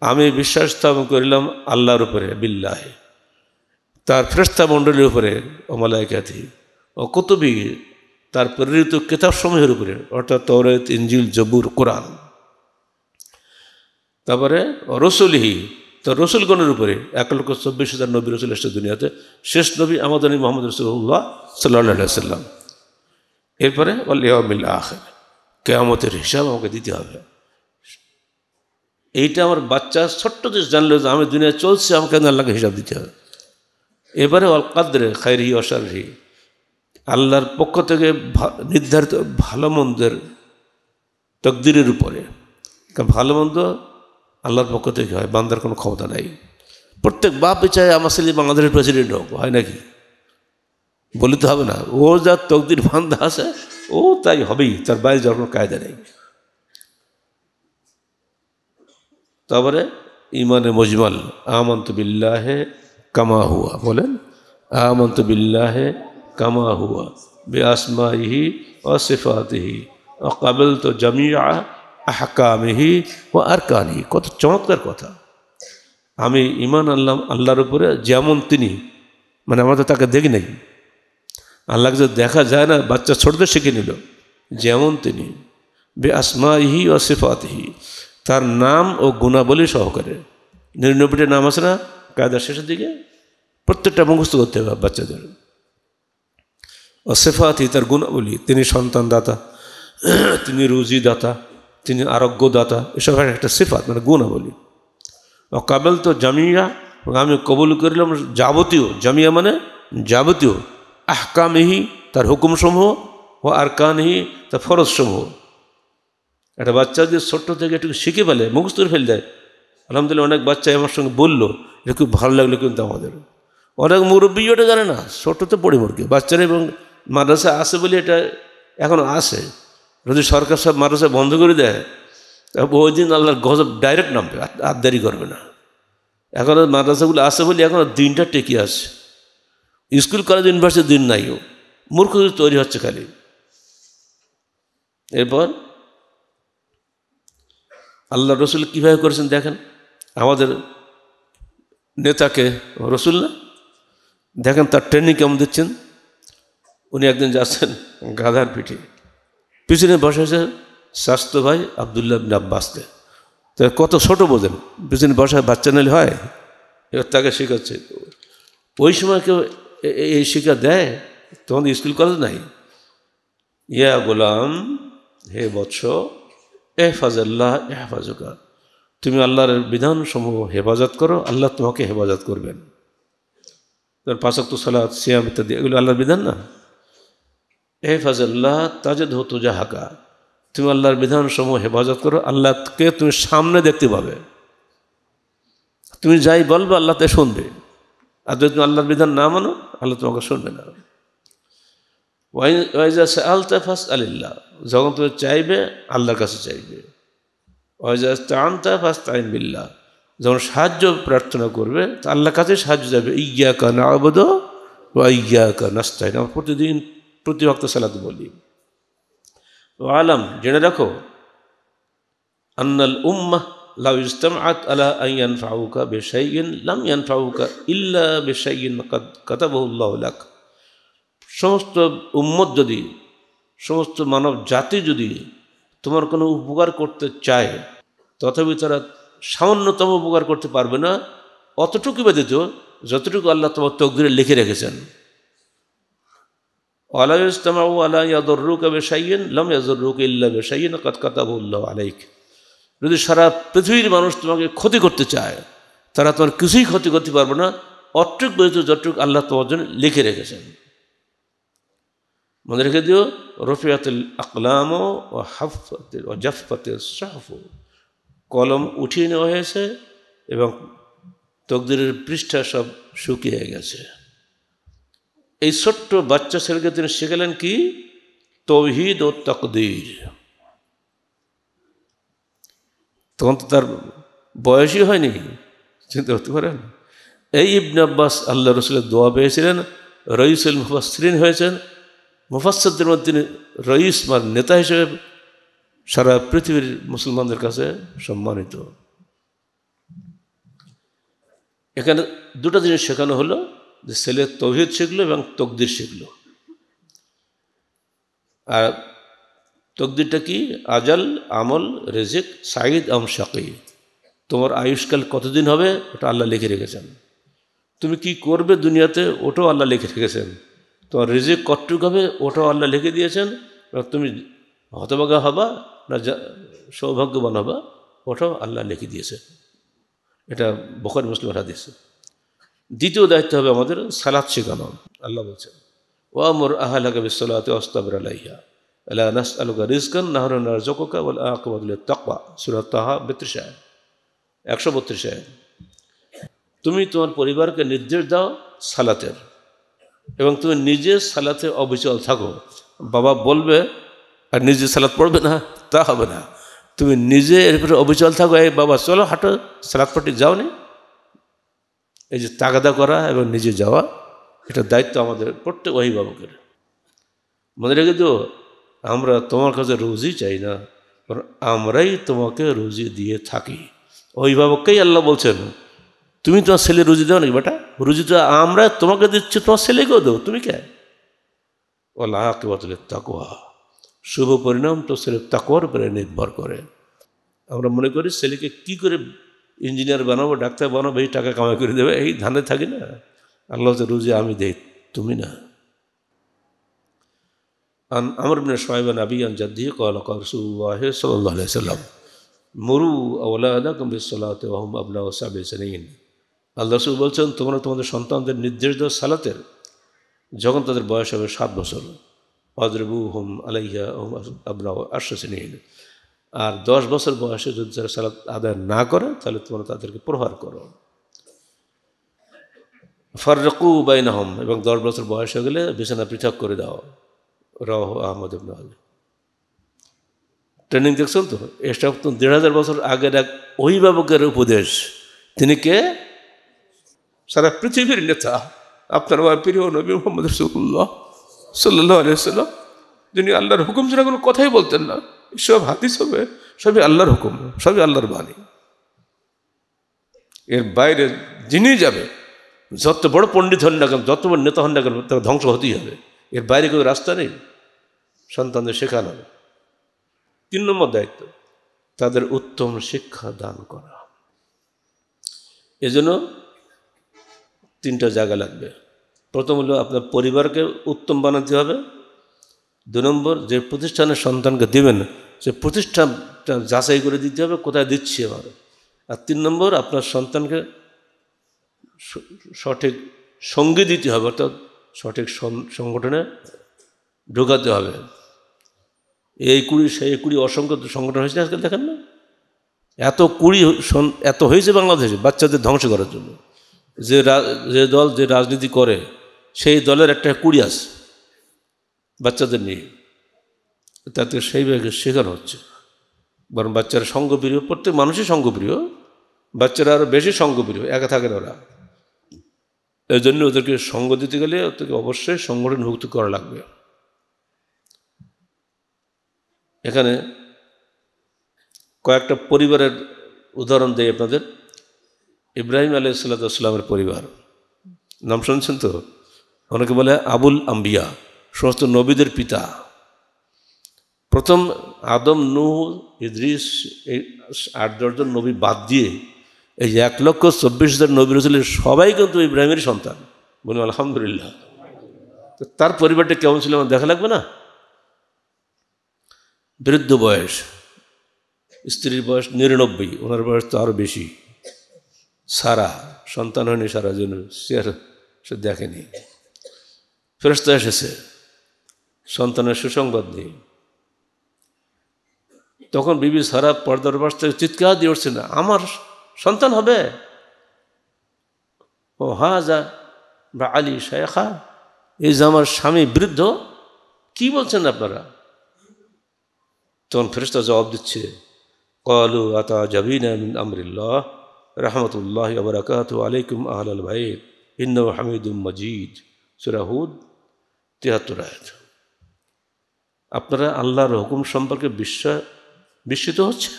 আমি বিশ্বাস স্থাপন করিলাম আল্লাহর উপরে বিল্লাহে তার ফ্রেস্তা মণ্ডলীর উপরে ও মালায়কাতি ও কুতুবি তার প্রেরিত কেতাব সময়ের উপরে অর্থাৎ তরেত ইঞ্জিল জবুর কোরআন তারপরে রসুলহি তো রসুলগণের উপরে এক লক্ষ চব্বিশ হাজার নবী রসুল এসে দুনিয়াতে শেষ নবী আমাদের মোহাম্মদ রসুল্লাহ সাল্লা সাল্লাম এরপরে আল্লাহমিল্লা আখের কেয়ামতের হিসাব আমাকে দিতে হবে এইটা আমার বাচ্চা ছোট্ট দেশ জানলো যে আমি দুনিয়া চলছে আমাকে আল্লাহকে হিসাব দিতে হবে এবারে অল কাদরে খায়রি অসারহি আল্লাহর পক্ষ থেকে নির্ধারিত ভালো মন্দের তকদিরের উপরে ভালো মন্দ আল্লাহর পক্ষ থেকে হয় বান্দার কোনো ক্ষমতা নাই প্রত্যেক বাপই চায় আমার ছেলে বাংলাদেশের প্রেসিডেন্ট হোক হয় নাকি বলিতে হবে না ও যা তকদির বান্ধা আছে ও তাই হবেই তার বাইরে যাওয়ার কোনো কায়দা নেই তারপরে ইমানে মজমাল আমন্ত বিল্লাহে কামা হুয়া বলেন আমন্ত বিল্লাহে কামা হুয়া বে আসমাহি অসিফাতহি কাবিল তো জামিয়া আহকামেহি ও আরকানহি কত চমৎকার কথা আমি ইমান আল্লাহ আল্লাহর উপরে যেমন তিনি মানে আমরা তো তাকে দেখি নাই আল্লাহকে যে দেখা যায় না বাচ্চা ছোটদের শিখে নিল যেমন তিনি বে আসমাহি ও তার নাম ও গুণাবলী সহকারে নিরানব্বইটা নাম আছে না কায়দার শেষের দিকে প্রত্যেকটা মুখস্থ করতে হবে বাচ্চাদের ও তার গুণাবলী তিনি সন্তানদাতা তিনি রুজিদাতা তিনি আরোগ্যদাতা এসব একটা সেফাত মানে গুণাবলী ও কাবেল তো জামিয়া আমি কবুল করিলাম যাবতীয় জামিয়া মানে যাবতীয় আহকামিহি তার হুকুমসমূহ ও আর কানহি তার ফরজসমূহ একটা বাচ্চা যদি ছোট্ট থেকে একটু শিখে ফেলে মুখস্থ ফেলে দেয় আলহামদুলিল্লাহ অনেক বাচ্চা আমার সঙ্গে বললো এটা খুব ভালো লাগলো কিন্তু আমাদের অনেক মুরব্বী ওটা জানে না ছোট্ট তো পড়ে মুরগি বাচ্চারা এবং মাদ্রাসা আছে বলে এটা এখন আছে যদি সরকার সব মাদ্রাসা বন্ধ করে দেয় ওই দিন আল্লাহর গজব ডাইরেক্ট নামবে আবদারি করবে না এখন মাদ্রাসাগুলো আছে বলে এখন দিনটা টেকে আছে স্কুল কলেজ ইউনিভার্সিটির দিন নাইও মূর্খ তৈরি হচ্ছে খালি এরপর আল্লাহ রসুল কীভাবে করেছেন দেখেন আমাদের নেতাকে রসুল না দেখেন তার ট্রেনিং কেমন দিচ্ছেন উনি একদিন যাচ্ছেন গাধার পিঠে পিছনে বসেছেন স্বাস্থ্য ভাই আবদুল্লাহ আব্বাসকে তা কত ছোট বোঝেন পিছনে বসায় বাচ্চা নিলে হয় এবার তাকে শেখাচ্ছে ওই সময় কেউ এই শিক্ষা দেয় তখন স্কুল কলেজ নাই ইয়া গোলাম হে বৎস এহফাজাল্লাহ এহফাজুকা তুমি আল্লাহর বিধান সমূহ হেফাজত করো আল্লাহ তোমাকে হেফাজত করবেন পাঁচক তো সালাদ সিয়াম ইত্যাদি এগুলো আল্লাহর বিধান না হেফাজাল্লাহ তাজে ধৌতু জাহাকা তুমি আল্লাহর বিধানসমূহ হেফাজত করো আল্লাহকে তুমি সামনে দেখতে পাবে তুমি যাই বলবে আল্লাহ তাই শুনবে আর যদি তুমি আল্লাহর বিধান না মানো আল্লাহ তোমাকে শুনবে না ওয়াইজা সে আলতা ফাস আলিল্লাহ যখন তুমি চাইবে আল্লাহর কাছে চাইবে ওয়াইজা তান ফাস তাইন বিল্লাহ যখন সাহায্য প্রার্থনা করবে তা আল্লাহর কাছে সাহায্য যাবে ইয়া কান অবদ ও ইয়া কান নাস্তাইন আমার প্রতিদিন প্রতিভক্ত সালাত বলি ও আলম জেনে রাখো আন্নাল উম্মাহ লাউ ইস্তামআত আলা আইয়ান ফাউকা বেশাইন লাম ইয়ান ফাউকা ইল্লা বেশাইন কাতাবাহুল্লাহ লাক সমস্ত উম্মত যদি সমস্ত মানব জাতি যদি তোমার কোনো উপকার করতে চায় তথাপি তারা সামান্যতম উপকার করতে পারবে না অতটুকু বেঁধে যতটুকু আল্লাহ তোমার তকদিরে লিখে রেখেছেন ওয়ালা ইস্তামা ওয়ালা ইয়াদরুকা বেশাইন লম ইয়াজরুক ইল্লা বেশাইন কতকাতাবুল্লাহ আলাইক যদি সারা পৃথিবীর মানুষ তোমাকে ক্ষতি করতে চায় তারা তোমার কিছুই ক্ষতি করতে পারবে না অটুক বৈধ যটুক আল্লাহ তোমার জন্য লিখে রেখেছেন মনে রেখে দিও রফিয়াতুল আকলাম ও হাফতে ও জাফাতে সাহফ কলম উঠিয়ে নেওয়া হয়েছে এবং তকদিরের পৃষ্ঠা সব শুকিয়ে গেছে এই ছোট্ট বাচ্চা ছেলেকে তিনি শিখালেন কি তৌহিদ ও তকদির তখন তো তার বয়সই হয়নি চিন্তা করতে পারেন এই ইবন আব্বাস আল্লাহ রসুলের দোয়া পেয়েছিলেন রইসুল মুফাসরিন হয়েছেন মুফাসদের মধ্যে তিনি রইস মার নেতা হিসেবে সারা পৃথিবীর মুসলমানদের কাছে সম্মানিত এখানে দুটো জিনিস শেখানো হলো যে ছেলে তৌহিদ শিখলো এবং তকদির শিখলো আর তকদিরটা কি আজাল আমল রেজিক সাঈদ আম শাকি তোমার আয়ুষ্কাল কতদিন হবে ওটা আল্লাহ লিখে রেখেছেন তুমি কি করবে দুনিয়াতে ওটাও আল্লাহ লিখে রেখেছেন তোমার রেজিক কতটুক হবে ওটাও আল্লাহ লিখে দিয়েছেন তুমি হতভাগা হবা না সৌভাগ্যবান হবা ওটাও আল্লাহ লিখে দিয়েছে এটা বকর মুসলিম হাদিস দ্বিতীয় দায়িত্ব হবে আমাদের সালাদ শেখানো আল্লাহ বলছেন ওয়ামর আহালাকা বিসলাতে অস্তাবর আলাইয়া আল্লাহ নাস আলুকা রিজকান নাহরুন রাজকা ওয়াল আকবাদুল তাকওয়া সূরা তাহা 32 আয়াত 132 আয়াত তুমি তোমার পরিবারকে নির্দেশ দাও সালাতের এবং তুমি নিজে সালাতে অবিচল থাকো বাবা বলবে আর নিজে সালাত পড়বে না তা হবে না তুমি নিজে এর অবিচল থাকো এই বাবা চলো হাঁটো সালাদ পাটি যাও না এই যে তাগাদা করা এবং নিজে যাওয়া এটা দায়িত্ব আমাদের প্রত্যেক অভিভাবকের মনে রেখে তো আমরা তোমার কাছে রুজি চাই না আমরাই তোমাকে রুজি দিয়ে থাকি অভিভাবককেই আল্লাহ বলছেন তুমি তোমার ছেলে রুজি দেও নাকি বেটা রুজি তো আমরা তোমাকে দিচ্ছি তোমার ছেলেকেও দেবো তুমি কে লাকে কেবতলের তাকুয়া শুভ পরিণাম তো ছেলে তাকুয়ার উপরে নির্ভর করে আমরা মনে করি ছেলেকে কি করে ইঞ্জিনিয়ার বানাবো ডাক্তার বানাবো এই টাকা কামাই করে দেবে এই ধানে থাকি না আল্লাহ তো রুজি আমি দেই তুমি না আমার মনে বিন সোহেব আবি আন জাদ্দি কল সাল্লাহ সাল্লাম মরু আউলাদাকুম বিসলাতে ওহম আবলা ওসাবে সানিন আল্লাহ রসুল বলছেন তোমরা তোমাদের সন্তানদের নির্দেশ দেওয়া সালাতের যখন তাদের বয়স হবে সাত বছর অদ্রবু হোম আলাইহা ওহম আবলা আশ্বাসিন আর দশ বছর বয়সে যদি যারা সালাত আদায় না করে তাহলে তোমরা তাদেরকে প্রহার করো না হম এবং দশ বছর বয়স হয়ে গেলে বিছানা পৃথক করে দাও রহ আহমদ ট্রেনিং দেখছেন তো এসব তো দেড় হাজার বছর আগের এক অভিভাবকের উপদেশ তিনি কে সারা পৃথিবীর নেতা আপনার আমার প্রিয় নবী মোহাম্মদ রসুল্লাহ সাল্লাহ আলিয়া সাল্লাম যিনি আল্লাহর হুকুম ছাড়া কোনো কথাই বলতেন না সব হাদিস হবে সবই আল্লাহর হুকুম সবই আল্লাহর বাণী এর বাইরে যিনি যাবে যত বড় পণ্ডিত হন না কেন যত বড় নেতা হন না কেন তারা ধ্বংস হতেই হবে এর বাইরে কোনো রাস্তা নেই সন্তানদের শেখানো তিন নম্বর দায়িত্ব তাদের উত্তম শিক্ষা দান করা এজন্য তিনটা জায়গা লাগবে প্রথম হলো আপনার পরিবারকে উত্তম বানাতে হবে দু নম্বর যে প্রতিষ্ঠানের সন্তানকে দেবেন সে প্রতিষ্ঠান যাচাই করে দিতে হবে কোথায় দিচ্ছি আমার আর তিন নম্বর আপনার সন্তানকে সঠিক সঙ্গী দিতে হবে অর্থাৎ সঠিক সংগঠনে ঢোকাতে হবে এই কুড়ি সেই কুড়ি অসংখ্য সংগঠন হয়েছে আজকাল দেখেন না এত কুড়ি এত হয়েছে বাংলাদেশে বাচ্চাদের ধ্বংস করার জন্য যে যে দল যে রাজনীতি করে সেই দলের একটা কুড়ি আছে বাচ্চাদের নিয়ে তাতে সেই ব্যাগের শিকার হচ্ছে বরং বাচ্চারা সঙ্গপ্রিয় প্রত্যেক মানুষই সঙ্গপ্রিয় বাচ্চারা আরও বেশি সঙ্গপ্রিয় একা থাকে না ওরা এই জন্য ওদেরকে সঙ্গ দিতে গেলে ওদেরকে অবশ্যই সংগঠনভুক্ত করা লাগবে এখানে কয়েকটা পরিবারের উদাহরণ দেয় আপনাদের ইব্রাহিম আলী সাল্লাহসাল্লামের পরিবার নাম শুনছেন তো অনেকে বলে আবুল আম্বিয়া সমস্ত নবীদের পিতা প্রথম আদম নু ইদ্রিস এই আট দশজন নবী বাদ দিয়ে এই এক লক্ষ চব্বিশ হাজার নবী রসুল সবাই কিন্তু ইব্রাহিমের সন্তান বলি আলহামদুলিল্লাহ তো তার পরিবারটা কেমন ছিল আমার দেখা লাগবে না বৃদ্ধ বয়স স্ত্রীর বয়স নিরানব্বই ওনার বয়স তো আরও বেশি সারা সন্তান হয়নি সারা জন্য সে আর সে দেখেনি ফেরস্তা এসেছে সন্তানের সুসংবাদ নেই তখন বিবি সারা পর্দার বাস থেকে চিৎকার দিয়ে উঠছে না আমার সন্তান হবে ও যা বা আলী শেখা এই যে আমার স্বামী বৃদ্ধ কি বলছেন আপনারা তখন ফেরিস্তা জবাব দিচ্ছে কলু আতা জাবিন আমরিল্লাহ রহমতুল্লাহ আবরাকাত আলাইকুম আল ভাই ইন্ন হামিদুম মজিদ সুরাহুদ তিয়াত্তর আয়াত আপনারা আল্লাহর হুকুম সম্পর্কে বিশ্বাস বিস্মিত হচ্ছে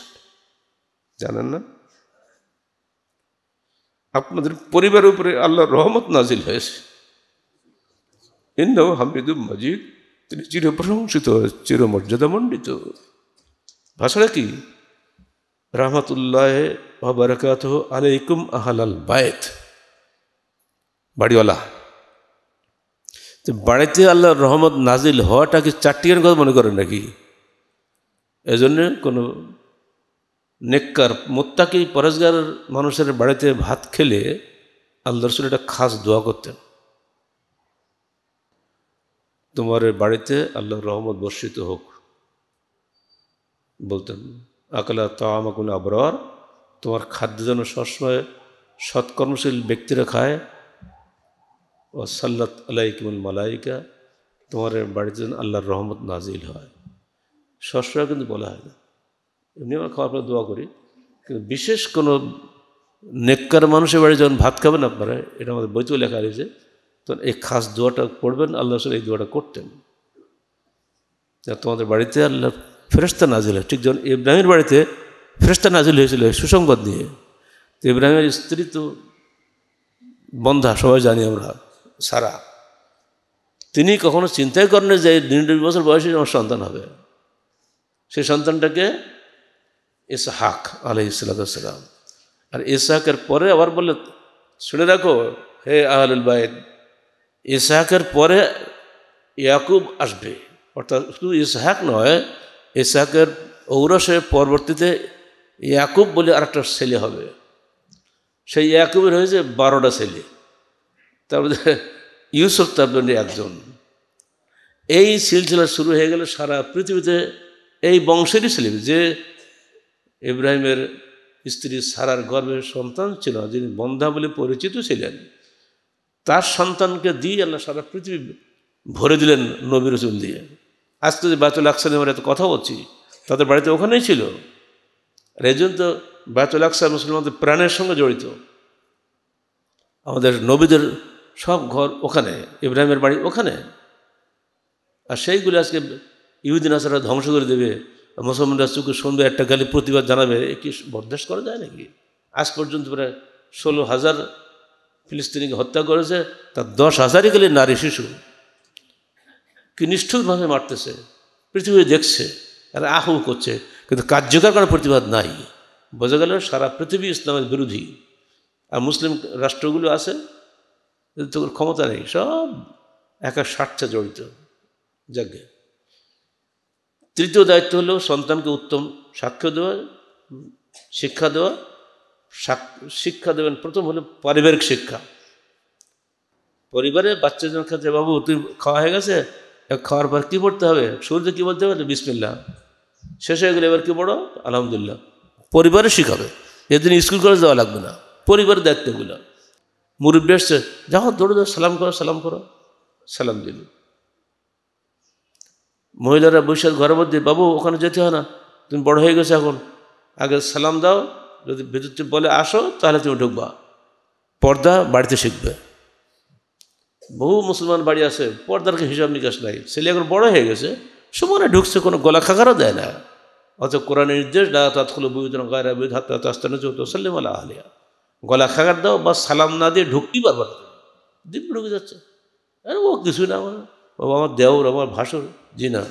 জানেন না আপনাদের পরিবারের উপরে আল্লাহ রহমত নাজিল হয়েছে ইন্দাও হামিদু মাজিদ তিনি চির প্রশংসিত চির মর্যাদা মণ্ডিত ভাষাটা কি রহমতুল্লাহ বারাকাত আলাইকুম আহালাল বায়েত বাড়িওয়ালা তো বাড়িতে আল্লাহর রহমত নাজিল হওয়াটাকে চারটি কথা মনে করেন নাকি এজন্য কোনো নেককার মোত্তাকি পরেজগার মানুষের বাড়িতে ভাত খেলে আল্লাহ রসুল একটা খাস দোয়া করতেন তোমার বাড়িতে আল্লাহ রহমত বর্ষিত হোক বলতেন আকলা আমাকে আবরার তোমার খাদ্য যেন সবসময় সৎকর্মশীল ব্যক্তিরা খায় ও সাল্লাত আলাইকুল মালাইকা তোমার বাড়িতে যেন আল্লাহর রহমত নাজিল হয় সবসময় কিন্তু বলা হয় না এমনি আমরা খাওয়ার পরে দোয়া করি কিন্তু বিশেষ কোনো নেককার মানুষের বাড়ি যখন ভাত খাবেন আপনারা এটা আমাদের বইতেও লেখা রয়েছে তখন এই খাস দোয়াটা পড়বেন আল্লাহ রসুল এই দোয়াটা করতেন তোমাদের বাড়িতে আল্লাহ ফেরস্তা নাজিল হয় ঠিক যখন ইব্রাহিমের বাড়িতে ফেরস্তা নাজিল হয়েছিল সুসংবাদ নিয়ে তো ইব্রাহিমের স্ত্রী তো বন্ধা সবাই জানি আমরা সারা তিনি কখনো চিন্তাই করেন যে নিরানব্বই বছর বয়সে আমার সন্তান হবে সেই সন্তানটাকে ইসহাক আলহ ইসলাতাম আর ইসাহাকের পরে আবার বললে শুনে রাখো হে আহলুল বাইদ ইসাহাকের পরে ইয়াকুব আসবে অর্থাৎ শুধু ইসহাক নয় ইসাহাকের ঔরসের পরবর্তীতে ইয়াকুব বলে আরেকটা ছেলে হবে সেই ইয়াকুবের হয়েছে বারোটা ছেলে তারপরে ইউসুফ তার একজন এই সিলসিলা শুরু হয়ে গেল সারা পৃথিবীতে এই বংশেরই ছিলেন যে ইব্রাহিমের স্ত্রী সারার গর্ভের সন্তান ছিল যিনি বন্ধা বলে পরিচিত ছিলেন তার সন্তানকে দিয়ে আল্লাহ সারা পৃথিবী ভরে দিলেন নবীর রসুল দিয়ে আজকে যে বাতুল আকসার আমরা এত কথা বলছি তাদের বাড়িতে ওখানেই ছিল আর এই জন্য তো বাতুল আকসা মুসলমানদের প্রাণের সঙ্গে জড়িত আমাদের নবীদের সব ঘর ওখানে ইব্রাহিমের বাড়ি ওখানে আর সেইগুলো আজকে ইহুদিন আসারা ধ্বংস করে দেবে মুসলমানরা চুকে শুনবে একটা গালি প্রতিবাদ জানাবে এ কি বরদাস করা যায় নাকি আজ পর্যন্ত প্রায় ষোলো হাজার ফিলিস্তিনিকে হত্যা করেছে তার দশ হাজারই গেলে নারী শিশু কি নিষ্ঠুরভাবে মারতেছে পৃথিবী দেখছে আর আহ করছে কিন্তু কার্যকর কোনো প্রতিবাদ নাই বোঝা গেল সারা পৃথিবী ইসলামের বিরোধী আর মুসলিম রাষ্ট্রগুলো আছে তো ক্ষমতা নেই সব একা স্বার্থে জড়িত যাজ্ঞে তৃতীয় দায়িত্ব হলো সন্তানকে উত্তম সাক্ষ্য দেওয়া শিক্ষা দেওয়া শিক্ষা দেবেন প্রথম হলো পারিবারিক শিক্ষা পরিবারে বাচ্চা বাচ্চাজন খাচ্ছে বাবু তুই খাওয়া হয়ে গেছে খাওয়ার পর কী পড়তে হবে শুরুতে কী বলতে হবে বিসমিল্লা শেষ হয়ে গেলে এবার কী পড়ো আলহামদুলিল্লাহ পরিবারে শিখাবে এদিন স্কুল কলেজ যাওয়া লাগবে না পরিবারের দায়িত্বগুলো মুরব্বী আসছে যাও দৌড়ে দাও সালাম করো সালাম করো সালাম দিল মহিলারা বৈশাখ ঘর মধ্যে বাবু ওখানে যেতে হয় না তুমি বড় হয়ে গেছো এখন আগে সালাম দাও যদি বিদ্যুৎ বলে আসো তাহলে তুমি ঢুকবা পর্দা বাড়িতে শিখবে বহু মুসলমান বাড়ি আছে পর্দার হিসাব নিকাশ নাই ছেলে এখন বড় হয়ে গেছে সমানে ঢুকছে কোনো গলা খাগারও দেয় না অত কোরআন নির্দেশ না তাৎক্ষণ বুঝতে গায়রা বুঝ হাত আস্তানা চৌত সাল্লিম আলা আলিয়া গলা খাগার দাও বা সালাম না দিয়ে ঢুকতেই পারবা দিব্য ঢুকে যাচ্ছে আরে ও কিছুই না আমার বাবা আমার দেওর আমার ভাসুর জি না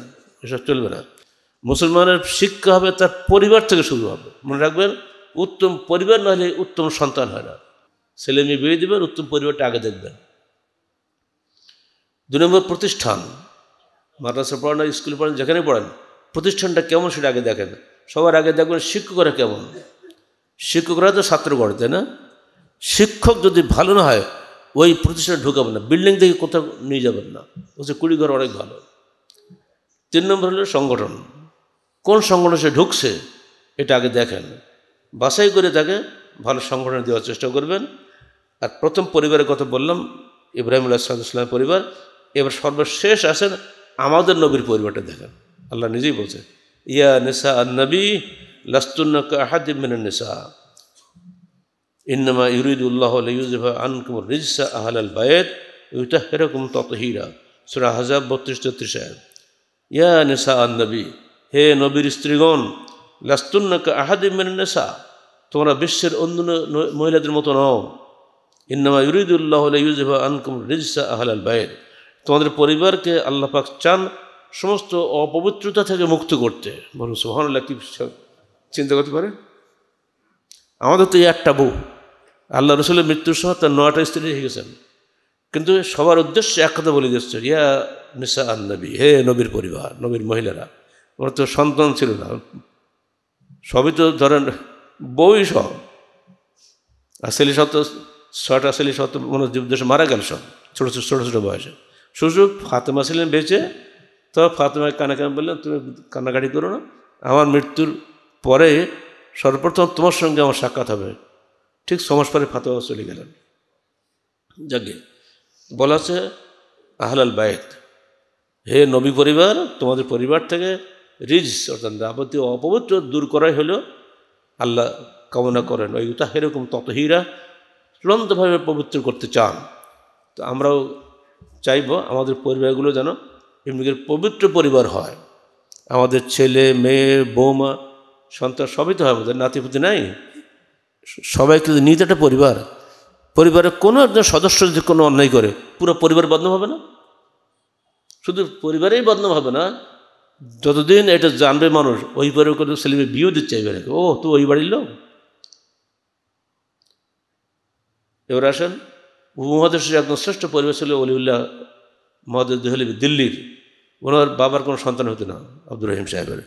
এসব চলবে না মুসলমানের শিক্ষা হবে তার পরিবার থেকে শুরু হবে মনে রাখবেন উত্তম পরিবার না হলে উত্তম সন্তান হয় না ছেলে মেয়ে বিয়ে দেবেন উত্তম পরিবারটা আগে দেখবেন দু নম্বর প্রতিষ্ঠান মাদ্রাসা পড়ানো স্কুলে পড়ান যেখানে পড়েন প্রতিষ্ঠানটা কেমন সেটা আগে দেখেন সবার আগে দেখবেন শিক্ষকরা কেমন শিক্ষকরা তো ছাত্র গড়ে তাই না শিক্ষক যদি ভালো না হয় ওই প্রতিষ্ঠানে ঢুকাবেন না বিল্ডিং থেকে কোথাও নিয়ে যাবেন না বলছে কুড়ি ঘর অনেক ভালো তিন নম্বর হলো সংগঠন কোন সংগঠন সে ঢুকছে এটা আগে দেখেন বাছাই করে তাকে ভালো সংগঠন দেওয়ার চেষ্টা করবেন আর প্রথম পরিবারের কথা বললাম ইব্রাহিম আল্লাহ পরিবার এবার সর্বশেষ আসেন আমাদের নবীর পরিবারটা দেখেন আল্লাহ নিজেই বলছে ইয়া নিসা আর নবী লাস্তুন্নাকাহাদিমিন নিসা ইন্নামা ইউরিদুল্লাহ ইউজফা আনকুম রিজসা আহাল আল বায়েত তত ততহিরা সুরা হাজাব বত্রিশ সাহেব ইয়া নেশা আন নবী হে নবীর স্ত্রীগণ আহাদি মেন নেশা তোমরা বিশ্বের অন্য মহিলাদের মতো নও ইন্নামা ইউরিদুল্লাহ ইউজেবা আনকুম রিজসা আল বায়েদ তোমাদের পরিবারকে পাক চান সমস্ত অপবিত্রতা থেকে মুক্ত করতে বলুন সুহানুল্লাহ কি চিন্তা করতে পারে আমাদের তো এই একটা বউ আল্লাহ রসুলের মৃত্যুর সময় তার নয়টা স্ত্রী রেখে গেছেন কিন্তু সবার উদ্দেশ্যে এক কথা বলে দিচ্ছে ইয়া নিসা আন নবী হে নবীর পরিবার নবীর মহিলারা ওর তো সন্তান ছিল না সবই তো ধরেন বই সব আসলে শত সব তো ছটা সব তো মনে দেশে মারা গেল সব ছোটো ছোটো ছোটো ছোটো বয়সে শুধু ফাতেমা ছিলেন বেঁচে তো ফাতেমা কানে কানে বললেন তুমি কান্নাকাটি করো না আমার মৃত্যুর পরে সর্বপ্রথম তোমার সঙ্গে আমার সাক্ষাৎ হবে ঠিক সমাজ পরে ফাতেমা চলে গেলেন যাগে বলাছে আহলাল বায়েত হে নবী পরিবার তোমাদের পরিবার থেকে রিজ অর্থাৎ দাবতি অপবিত্র দূর করাই হলেও আল্লাহ কামনা করেন ওই তাহেরকম ততহীরা চূড়ান্তভাবে পবিত্র করতে চান তো আমরাও চাইব আমাদের পরিবারগুলো যেন এমনি পবিত্র পরিবার হয় আমাদের ছেলে মেয়ে বৌমা সন্তান সবই তো হয় আমাদের নাতিপুতি নাই সবাইকে নিজ একটা পরিবার পরিবারের কোনো একজন সদস্য যদি কোনো অন্যায় করে পুরো পরিবার বদনাম হবে না শুধু পরিবারেই বদনাম হবে না যতদিন এটা জানবে মানুষ ওই পরিবার কোনো ছেলেমেয়ে বিয়েও দিতে চাইবে না ও তো ওই বাড়ির লোক এবার আসেন উপমহাদেশের একদম শ্রেষ্ঠ পরিবার ছিল অলিউল্লাহ মহাদেব দেহলিবি দিল্লির ওনার বাবার কোনো সন্তান হতো না আব্দুর রহিম সাহেবের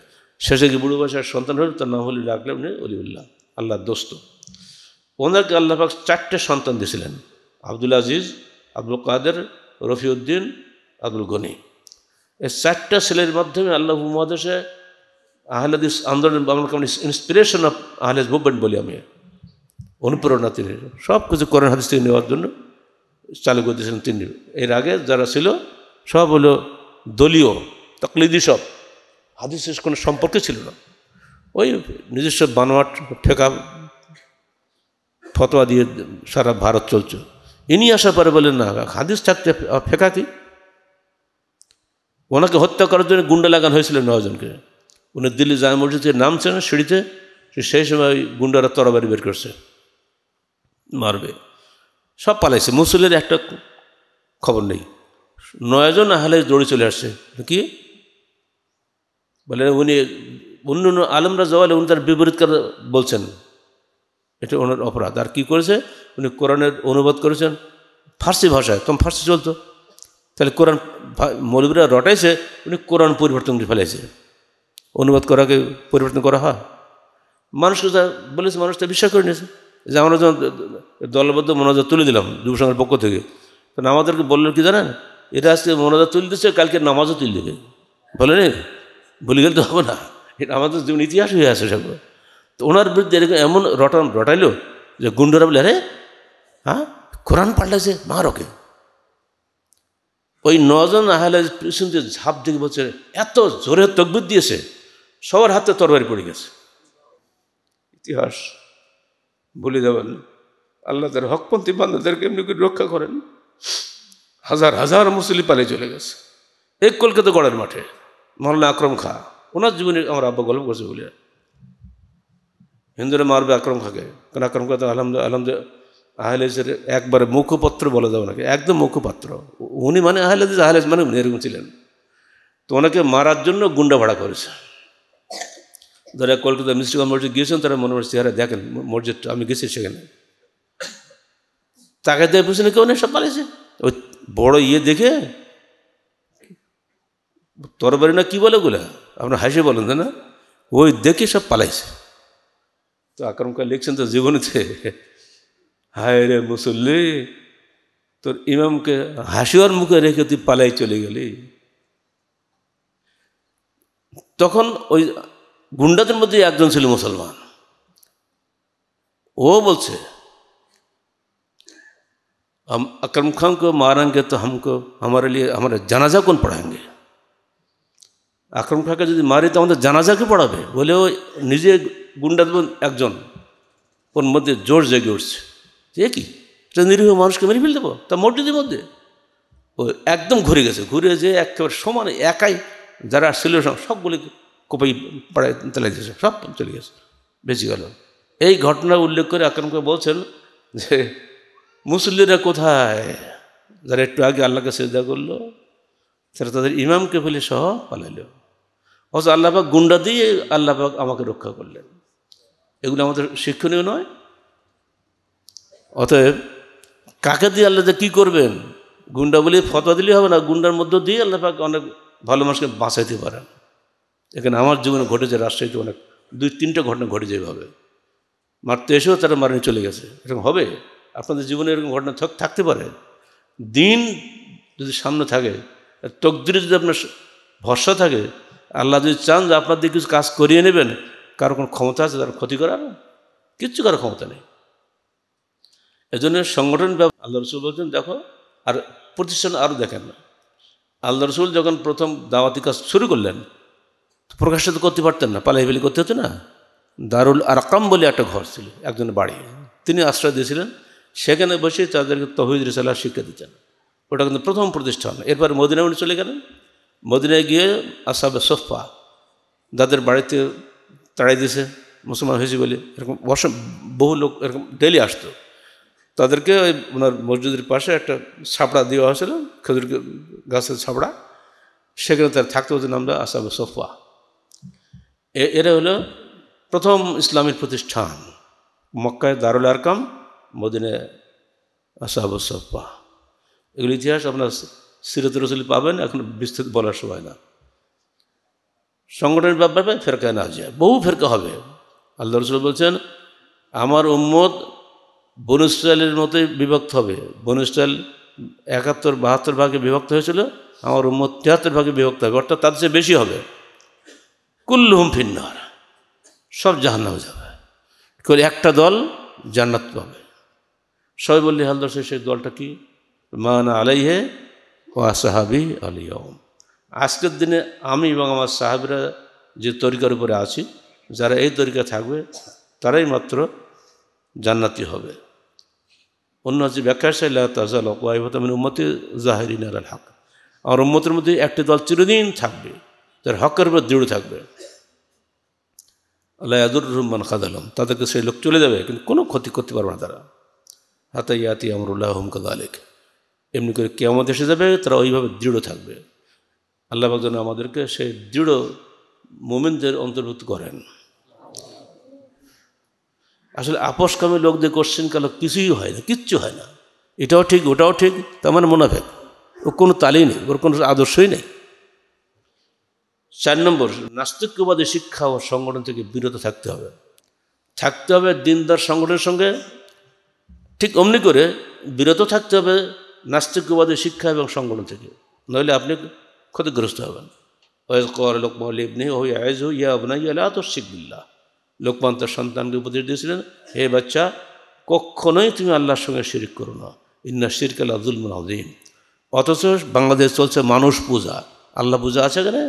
শেষে কি বুড়ো বয়সের সন্তান হল তার নাম হলি উনি অলিউল্লাহ আল্লাহ দোস্ত ওনাকে আল্লাহাক চারটে সন্তান দিয়েছিলেন আব্দুল আজিজ আব্দুল কাদের রফিউদ্দিন আব্দুল গনি এই চারটা ছেলের মাধ্যমে আল্লাহ মহাদেশে আহলেদিস আন্দোলন বাংলা ইন্সপিরেশন অফ আহলেদ মুভমেন্ট বলি আমি অনুপ্রেরণা তিনি সব কিছু করেন হাদিস থেকে নেওয়ার জন্য চালু করে দিয়েছিলেন তিনি এর আগে যারা ছিল সব হলো দলীয় তকলিদি সব হাদিসের কোনো সম্পর্ক ছিল না ওই নিজস্ব বানোয়াট ঠেকা ফতোয়া দিয়ে সারা ভারত চলছে ইনি আসার পরে বলেন না হাদিস ছাড়তে কি ওনাকে হত্যা করার জন্য গুন্ডা লাগানো হয়েছিল নজনকে উনি দিল্লি জামা মসজিদ থেকে নামছেন সিঁড়িতে সেই সময় গুন্ডারা তরবারি বের করছে মারবে সব পালাইছে মুসলের একটা খবর নেই নয়জন আহলে দৌড়ে চলে আসছে কি বলে উনি অন্য অন্য আলমরা জওয়ালে উনি তার বিপরীত বলছেন এটা ওনার অপরাধ আর কী করেছে উনি কোরআনের অনুবাদ করেছেন ফার্সি ভাষায় তখন ফার্সি চলতো তাহলে কোরআন মৌলবীরা রটাইছে উনি কোরআন পরিবর্তন করে ফেলেছে অনুবাদ করাকে পরিবর্তন করা হয় মানুষকে যা বলেছে মানুষ তা বিশ্বাস করে নিয়েছে যে আমরা যখন দলবদ্ধ মোনাজাত তুলে দিলাম যুব সংঘের পক্ষ থেকে কারণ আমাদেরকে বললেন কি জানেন এটা আজকে মোনাজাত তুলে দিচ্ছে কালকে নামাজও তুলে দেবে বলেনি ভুলে গেলে তো হবে না এটা আমাদের যেমন ইতিহাস হয়ে আছে সেগুলো তো ওনার বিরুদ্ধে এরকম এমন রটন রটাইল যে গুন্ডরা বলে আরে হ্যাঁ কোরআন পাল্টাছে রকে ওই নজন আহলে পিছনতে ঝাঁপ দিকে বলছে এত জোরে তকবির দিয়েছে সবার হাতে তরবারি পড়ে গেছে ইতিহাস বলে দেবেন আল্লাহ তার হকপন্থী বান্ধাদেরকে এমনি করে রক্ষা করেন হাজার হাজার মুসলি পালিয়ে চলে গেছে এক কলকাতা গড়ের মাঠে মহল্লা আক্রম খা ওনার জীবনে আমার আব্বা গল্প করছে বলে হিন্দুরা মারবে আক্রম খাকে কারণ আক্রম করে আলহামদুল আলহামদু আহলেজের একবারে মুখপাত্র বলে যাবে ওনাকে একদম মুখপাত্র উনি মানে আহলেজ আহলেজ মানে উনি এরকম ছিলেন তো ওনাকে মারার জন্য গুন্ডা ভাড়া করেছে যারা কলকাতা মিস্টিকাল মসজিদ গিয়েছেন তারা মনে মনে চেহারা দেখেন মসজিদটা আমি গেছি সেখানে তাকে দেয় পিছনে কেউ নেই সব পালিয়েছে ওই বড় ইয়ে দেখে তরবারি না কী বলে গুলা আপনার হাসি বলেন না ওই দেখে সব পালাইছে তো আকরম খান লিখছেন তো জীবনেতে হায় রে মুসল্লি তোর ইমামকে হাসিওয়ার মুখে রেখে তুই পালাই চলে গেলি তখন ওই গুন্ডাদের মধ্যে একজন ছিল মুসলমান ও বলছে আক্রম খানকে মারাঙ্গে তো मारेंगे আমার हमको জানাজা কোন পড়াঙ্গে আকরম খানকে যদি মারি তো আমাদের জানাজা কে পড়াবে বলে ও নিজে গুন্ডাদবন একজন ওর মধ্যে জোর জেগে উঠছে যে কি এটা নিরীহ মানুষকে মেরে ফেলতে দেবো তা মসজিদের মধ্যে ও একদম ঘুরে গেছে ঘুরে যে একেবারে সমানে একাই যারা ছিল সবগুলি কোপাই পাড়ায় তেলে দিয়েছে সব চলে গেছে বেঁচে গেল এই ঘটনা উল্লেখ করে করে বলছেন যে মুসল্লিরা কোথায় যারা একটু আগে আল্লাহকে শ্রদ্ধা করলো তারা তাদের ইমামকে ফেলে সহ পালাইল অথচ আল্লাহবাক গুন্ডা দিয়ে আল্লাহবাক আমাকে রক্ষা করলেন এগুলো আমাদের শিক্ষণীয় নয় অতএব কাকে দিয়ে আল্লাহ কী করবেন গুন্ডা বলে ফতোয়া দিলেই হবে না গুন্ডার মধ্য দিয়ে আল্লাহ পাক অনেক ভালো মানুষকে বাঁচাইতে পারেন এখানে আমার জীবনে ঘটেছে রাজশাহীতে অনেক দুই তিনটা ঘটনা ঘটে এভাবে মারতে এসেও তারা মারণে চলে গেছে এরকম হবে আপনাদের জীবনে এরকম ঘটনা থাকতে পারে দিন যদি সামনে থাকে তকদিরে যদি আপনার ভরসা থাকে আল্লাহ যদি চান যে আপনার দিয়ে কিছু কাজ করিয়ে নেবেন কারো কোনো ক্ষমতা আছে তার ক্ষতি করার কিচ্ছু করার ক্ষমতা নেই এজন্য সংগঠন আল্লাহ রসুল বলছেন দেখো আর প্রতিষ্ঠান আরও দেখেন না আল্লাহ রসুল যখন প্রথম দাওয়াতি কাজ শুরু করলেন প্রকাশ্যে তো করতে পারতেন না পালাইবেলি করতে হতো না দারুল আরকাম বলে একটা ঘর ছিল একজনের বাড়ি তিনি আশ্রয় দিয়েছিলেন সেখানে বসে তাদেরকে তহিদ রিসাল্লাহ শিক্ষা দিতেন ওটা কিন্তু প্রথম প্রতিষ্ঠান এরপর মদিনা উনি চলে গেলেন মদিনায় গিয়ে আসাবে সোফা যাদের বাড়িতে তাড়াই দিছে মুসলমান হয়েছি বলে এরকম বর্ষ বহু লোক এরকম ডেলি আসতো তাদেরকে ওই ওনার মসজিদের পাশে একটা ছাপড়া দেওয়া হয়েছিল খেজুর গাছের ছাপড়া সেখানে তার থাকতে হতো নামটা সফা সোফা এরা হলো প্রথম ইসলামের প্রতিষ্ঠান মক্কায় দারুল আরকাম মদিনে আসাব সোফা এগুলি ইতিহাস আপনার সিরত রসুল পাবেন এখন বিস্তৃত বলার সময় না সংগঠনের ব্যাপারে ফেরকা না যায় বহু ফেরকা হবে আল্লাহ রসুল বলছেন আমার উম্মত বনুস্টাইলের মতোই বিভক্ত হবে বনুস্টাইল একাত্তর বাহাত্তর ভাগে বিভক্ত হয়েছিল আমার উম্মত তিয়াত্তর ভাগে বিভক্ত হবে অর্থাৎ তার চেয়ে বেশি হবে কুল্লুম ফিন্নার সব জাহান্নাম যাবে করে একটা দল জান্নাত পাবে সবাই বললি হালদার সেই দলটা কি মান আলাইহে ও আসাহাবি আলিয়ম আজকের দিনে আমি এবং আমার সাহেবরা যে তরিকার উপরে আছি যারা এই তরিকা থাকবে তারাই মাত্র জান্নাতি হবে অন্য যে ব্যাখ্যা সাইলা তাজাল আমি উম্মতি জাহেরিন হক আমার উম্মতের মধ্যে একটি দল চিরদিন থাকবে তার হকের উপর দৃঢ় থাকবে আল্লাহ আদুর রহমান খাদ আলম তাদেরকে সেই লোক চলে যাবে কিন্তু কোনো ক্ষতি করতে পারবে না তারা হাতাই ইয়াতি আমরুল্লাহ হমকাদ আলেক এমনি করে কেমন এসে যাবে তারা ওইভাবে দৃঢ় থাকবে আল্লাহ যেন আমাদেরকে সে দৃঢ় মোমেনদের অন্তর্ভুক্ত করেন আসলে লোক লোকদের কোশ্চেন কালো কিছুই হয় না কিচ্ছু হয় না এটাও ঠিক ওটাও ঠিক তেমন মানে মোনাফেক ও কোনো তালি নেই ওর কোনো আদর্শই নেই চার নম্বর নাস্তিকবাদী শিক্ষা ও সংগঠন থেকে বিরত থাকতে হবে থাকতে হবে দিনদার সংগঠনের সঙ্গে ঠিক অমনি করে বিরত থাকতে হবে নাস্তিক্যবাদী শিক্ষা এবং সংগঠন থেকে নইলে আপনি ক্ষতিগ্রস্ত হবেন ওয়েজ কর লোকমান ইবনে ও আয়জ হো ইয়া আবনাই আল্লাহ তো শিখবিল্লাহ লোকমান তার সন্তানকে উপদেশ দিয়েছিলেন হে বাচ্চা কখনোই তুমি আল্লাহর সঙ্গে শিরিক করো না ইন্না শিরক আল্লাহ জুলমান অথচ বাংলাদেশ চলছে মানুষ পূজা আল্লাহ পূজা আছে এখানে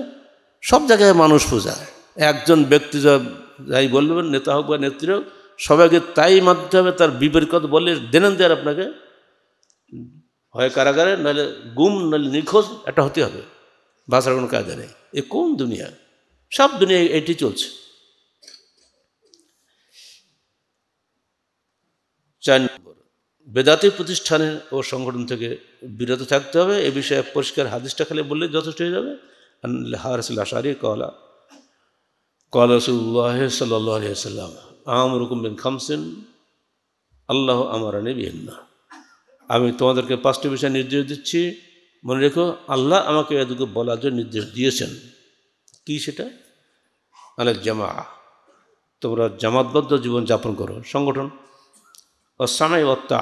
সব জায়গায় মানুষ পূজা একজন ব্যক্তি যা যাই বলবেন নেতা হোক বা নেত্রী হোক সবাইকে তাই মাধ্যমে তার বিপরীত কথা বলে দেনেন দেয়ার আপনাকে হয় কারাগারে নাহলে গুম নাহলে নিখোঁজ এটা হতে হবে বাঁচার কোনো কায়দা নেই এ কোন দুনিয়া সব দুনিয়া এটি চলছে বেদাতি প্রতিষ্ঠানের ও সংগঠন থেকে বিরত থাকতে হবে এ বিষয়ে পরিষ্কার হাদিসটা খালি বললে যথেষ্ট হয়ে যাবে হারসুল আশারি কলা কলা সাল্লাম আম রুকুম বিন আল্লাহ আমার আনে না আমি তোমাদেরকে পাঁচটি বিষয় নির্দেশ দিচ্ছি মনে রেখো আল্লাহ আমাকে এদিকে বলার জন্য নির্দেশ দিয়েছেন কি সেটা আলে জামা তোমরা জামাতবদ্ধ জীবন যাপন করো সংগঠন অসানাই অত্যা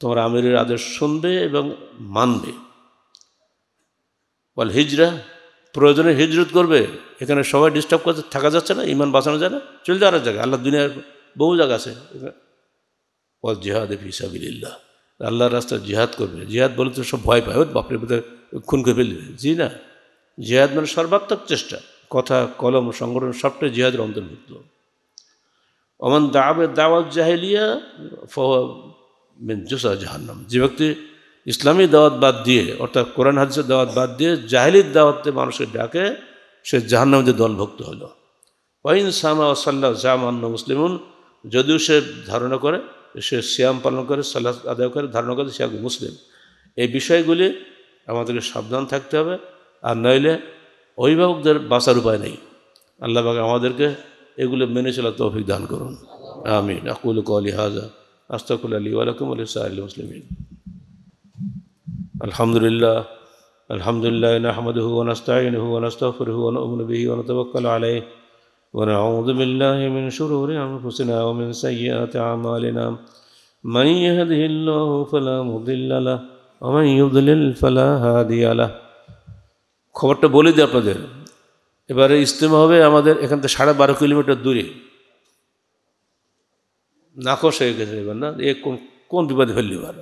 তোমরা আমিরের আদেশ শুনবে এবং মানবে বল হিজরা প্রয়োজনে হিজরত করবে এখানে সবাই ডিস্টার্ব করতে থাকা যাচ্ছে না ইমান বাঁচানো যায় না চলে যাওয়ার জায়গায় আল্লাহ দুনিয়ার বহু জায়গা আছে ওয়াল জিহাদ ফিসাবিল্লাহ আল্লাহর রাস্তা জিহাদ করবে জিহাদ বলে তো সব ভয় পায় ও বাপরে বোধ খুন করে ফেলবে জি না জিহাদ মানে সর্বাত্মক চেষ্টা কথা কলম সংগঠন সবটাই জিহাদের অন্তর্ভুক্ত অমন দাবে দাওয়াত জাহেলিয়া ফেন জোসা জাহান্নাম যে ব্যক্তি ইসলামী দাওয়াত বাদ দিয়ে অর্থাৎ কোরআন হাদিসের দাওয়াত বাদ দিয়ে জাহেলির দাওয়াতে মানুষকে ডাকে সে জাহান্নামে দলভুক্ত হলো ওয়াইন সামা ওসাল্লাহ জাহান্ন মুসলিমুন যদিও সে ধারণা করে সে শ্যাম পালন করে সাল্লাহ আদায় করে ধারণা করে সে একজন মুসলিম এই বিষয়গুলি আমাদেরকে সাবধান থাকতে হবে আর নইলে অভিভাবকদের বাঁচার উপায় নেই আল্লাহ পাক আমাদেরকে এগুলো মেনে চলার তৌফিক দান করুন আমিন আকুল কলি হাজা আস্তাকুল আলী ওয়ালাকুম আলী সাহিল মুসলিম আলহামদুলিল্লাহ আলহামদুলিল্লাহ নাহমদহু হুগন ওনাস্তাফরহু ওনবিহি ওনতবক্কাল আলাই ونعوذ بالله من شرور أنفسنا ومن سيئات أعمالنا من يهده الله فلا مضل له ومن يضلل فلا هادي له খবরটা বলে দিই আপনাদের এবারে ইজতেমা হবে আমাদের এখান থেকে সাড়ে বারো কিলোমিটার দূরে নাকশ হয়ে গেছে এবার না এ কোন কোন বিপদে ফেললি এবার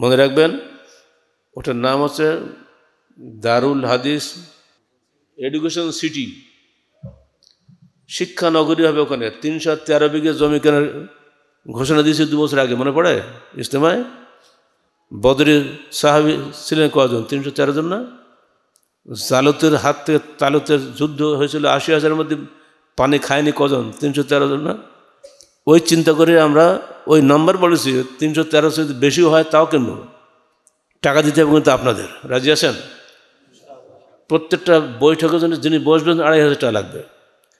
মনে রাখবেন ওটার নাম হচ্ছে দারুল হাদিস এডুকেশন সিটি শিক্ষা নগরী হবে ওখানে তিনশো তেরো বিঘে জমি কেনার ঘোষণা দিয়েছে দু বছর আগে মনে পড়ে ইজতেমায় বদরি সাহাবি ছিলেন কজন তিনশো তেরো জন না জালতের হাত থেকে তালতের যুদ্ধ হয়েছিল আশি হাজারের মধ্যে পানি খায়নি কজন তিনশো তেরো জন না ওই চিন্তা করে আমরা ওই নম্বর বলেছি তিনশো তেরোশো বেশি হয় তাও কেন টাকা দিতে হবে কিন্তু আপনাদের রাজি আছেন প্রত্যেকটা বৈঠকের জন্য যিনি বসবেন আড়াই হাজার টাকা লাগবে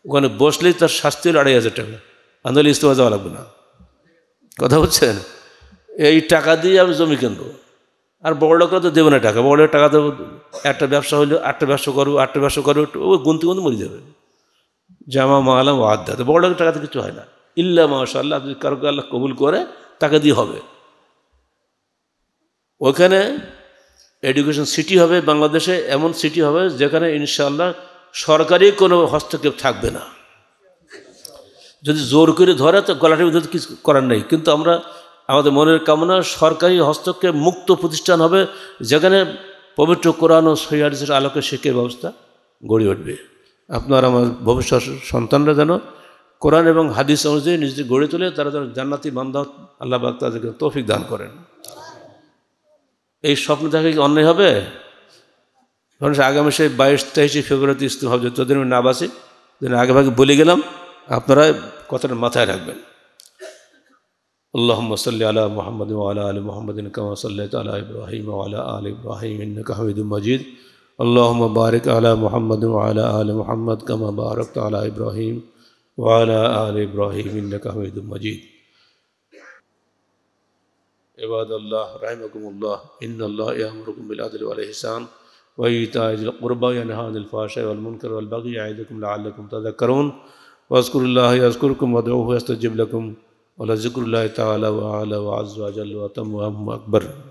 ওখানে বসলেই তার শাস্তি হলো আড়াই হাজার টাকা আন্দোলন ইস্তফা যাওয়া লাগবে না কথা হচ্ছেন এই টাকা দিয়ে আমি জমি কিনবো আর বড় লোকরা তো দেবে না টাকা বড় টাকা দেবো একটা ব্যবসা হলো আটটা ব্যবসা করবো আটটা ব্যবসা করবো ও গুনতে গুনতে মরে যাবে জামা মালাম ও আড্ডা তো বড় লোকের টাকা তো কিছু হয় না ইল্লা মাসাল্লাহ যদি কারোকে আল্লাহ কবুল করে তাকে দিয়ে হবে ওখানে এডুকেশন সিটি হবে বাংলাদেশে এমন সিটি হবে যেখানে ইনশাল্লাহ সরকারি কোনো হস্তক্ষেপ থাকবে না যদি জোর করে ধরে তো গলাটির মধ্যে কিছু করার নেই কিন্তু আমরা আমাদের মনের কামনা সরকারি হস্তক্ষেপ মুক্ত প্রতিষ্ঠান হবে যেখানে পবিত্র কোরআন ও সৈয়ারিসের আলোকে শিক্ষার ব্যবস্থা গড়ে উঠবে আপনার আমার ভবিষ্যৎ সন্তানরা যেন কোরআন এবং হাদিস অনুযায়ী নিজেদের গড়ে তোলে তারা যেন জান্নাতি বান্ধব আল্লাহ বাক তাদেরকে তৌফিক দান করেন এই স্বপ্ন দেখা কি অন্যায় হবে মানুষ আগামী সেই বাইশ তেইশে ফেব্রুয়ারিতে ইস্তফা হবে যতদিন আমি না বাসি যদি আগে ভাগে বলে গেলাম আপনারা কথাটা মাথায় রাখবেন আল্লাহম সাল্লি আল মোহাম্মদ আল আলী মোহাম্মদিন কামা সাল্লি তাল ইব্রাহিম আল্লাহ আল ইব্রাহিম হামিদ মজিদ আল্লাহম বারিক আলা মোহাম্মদ আল আল মোহাম্মদ কামা বারক তালা ইব্রাহিম ওয়ালা আল ইব্রাহিম হামিদ মজিদ عباد اللہ رحمکم اللہ ان اللہ عمرکم بالعدل والحسان وعیتا القربہ نحان الفاشہ والمنکر والبغی یعیدکم لعلکم تذکرون واذکر اللہ یذکرکم ودعوه یستجب لکم ولذکر اللہ تعالی وعلا وعز وجل وتم اکبر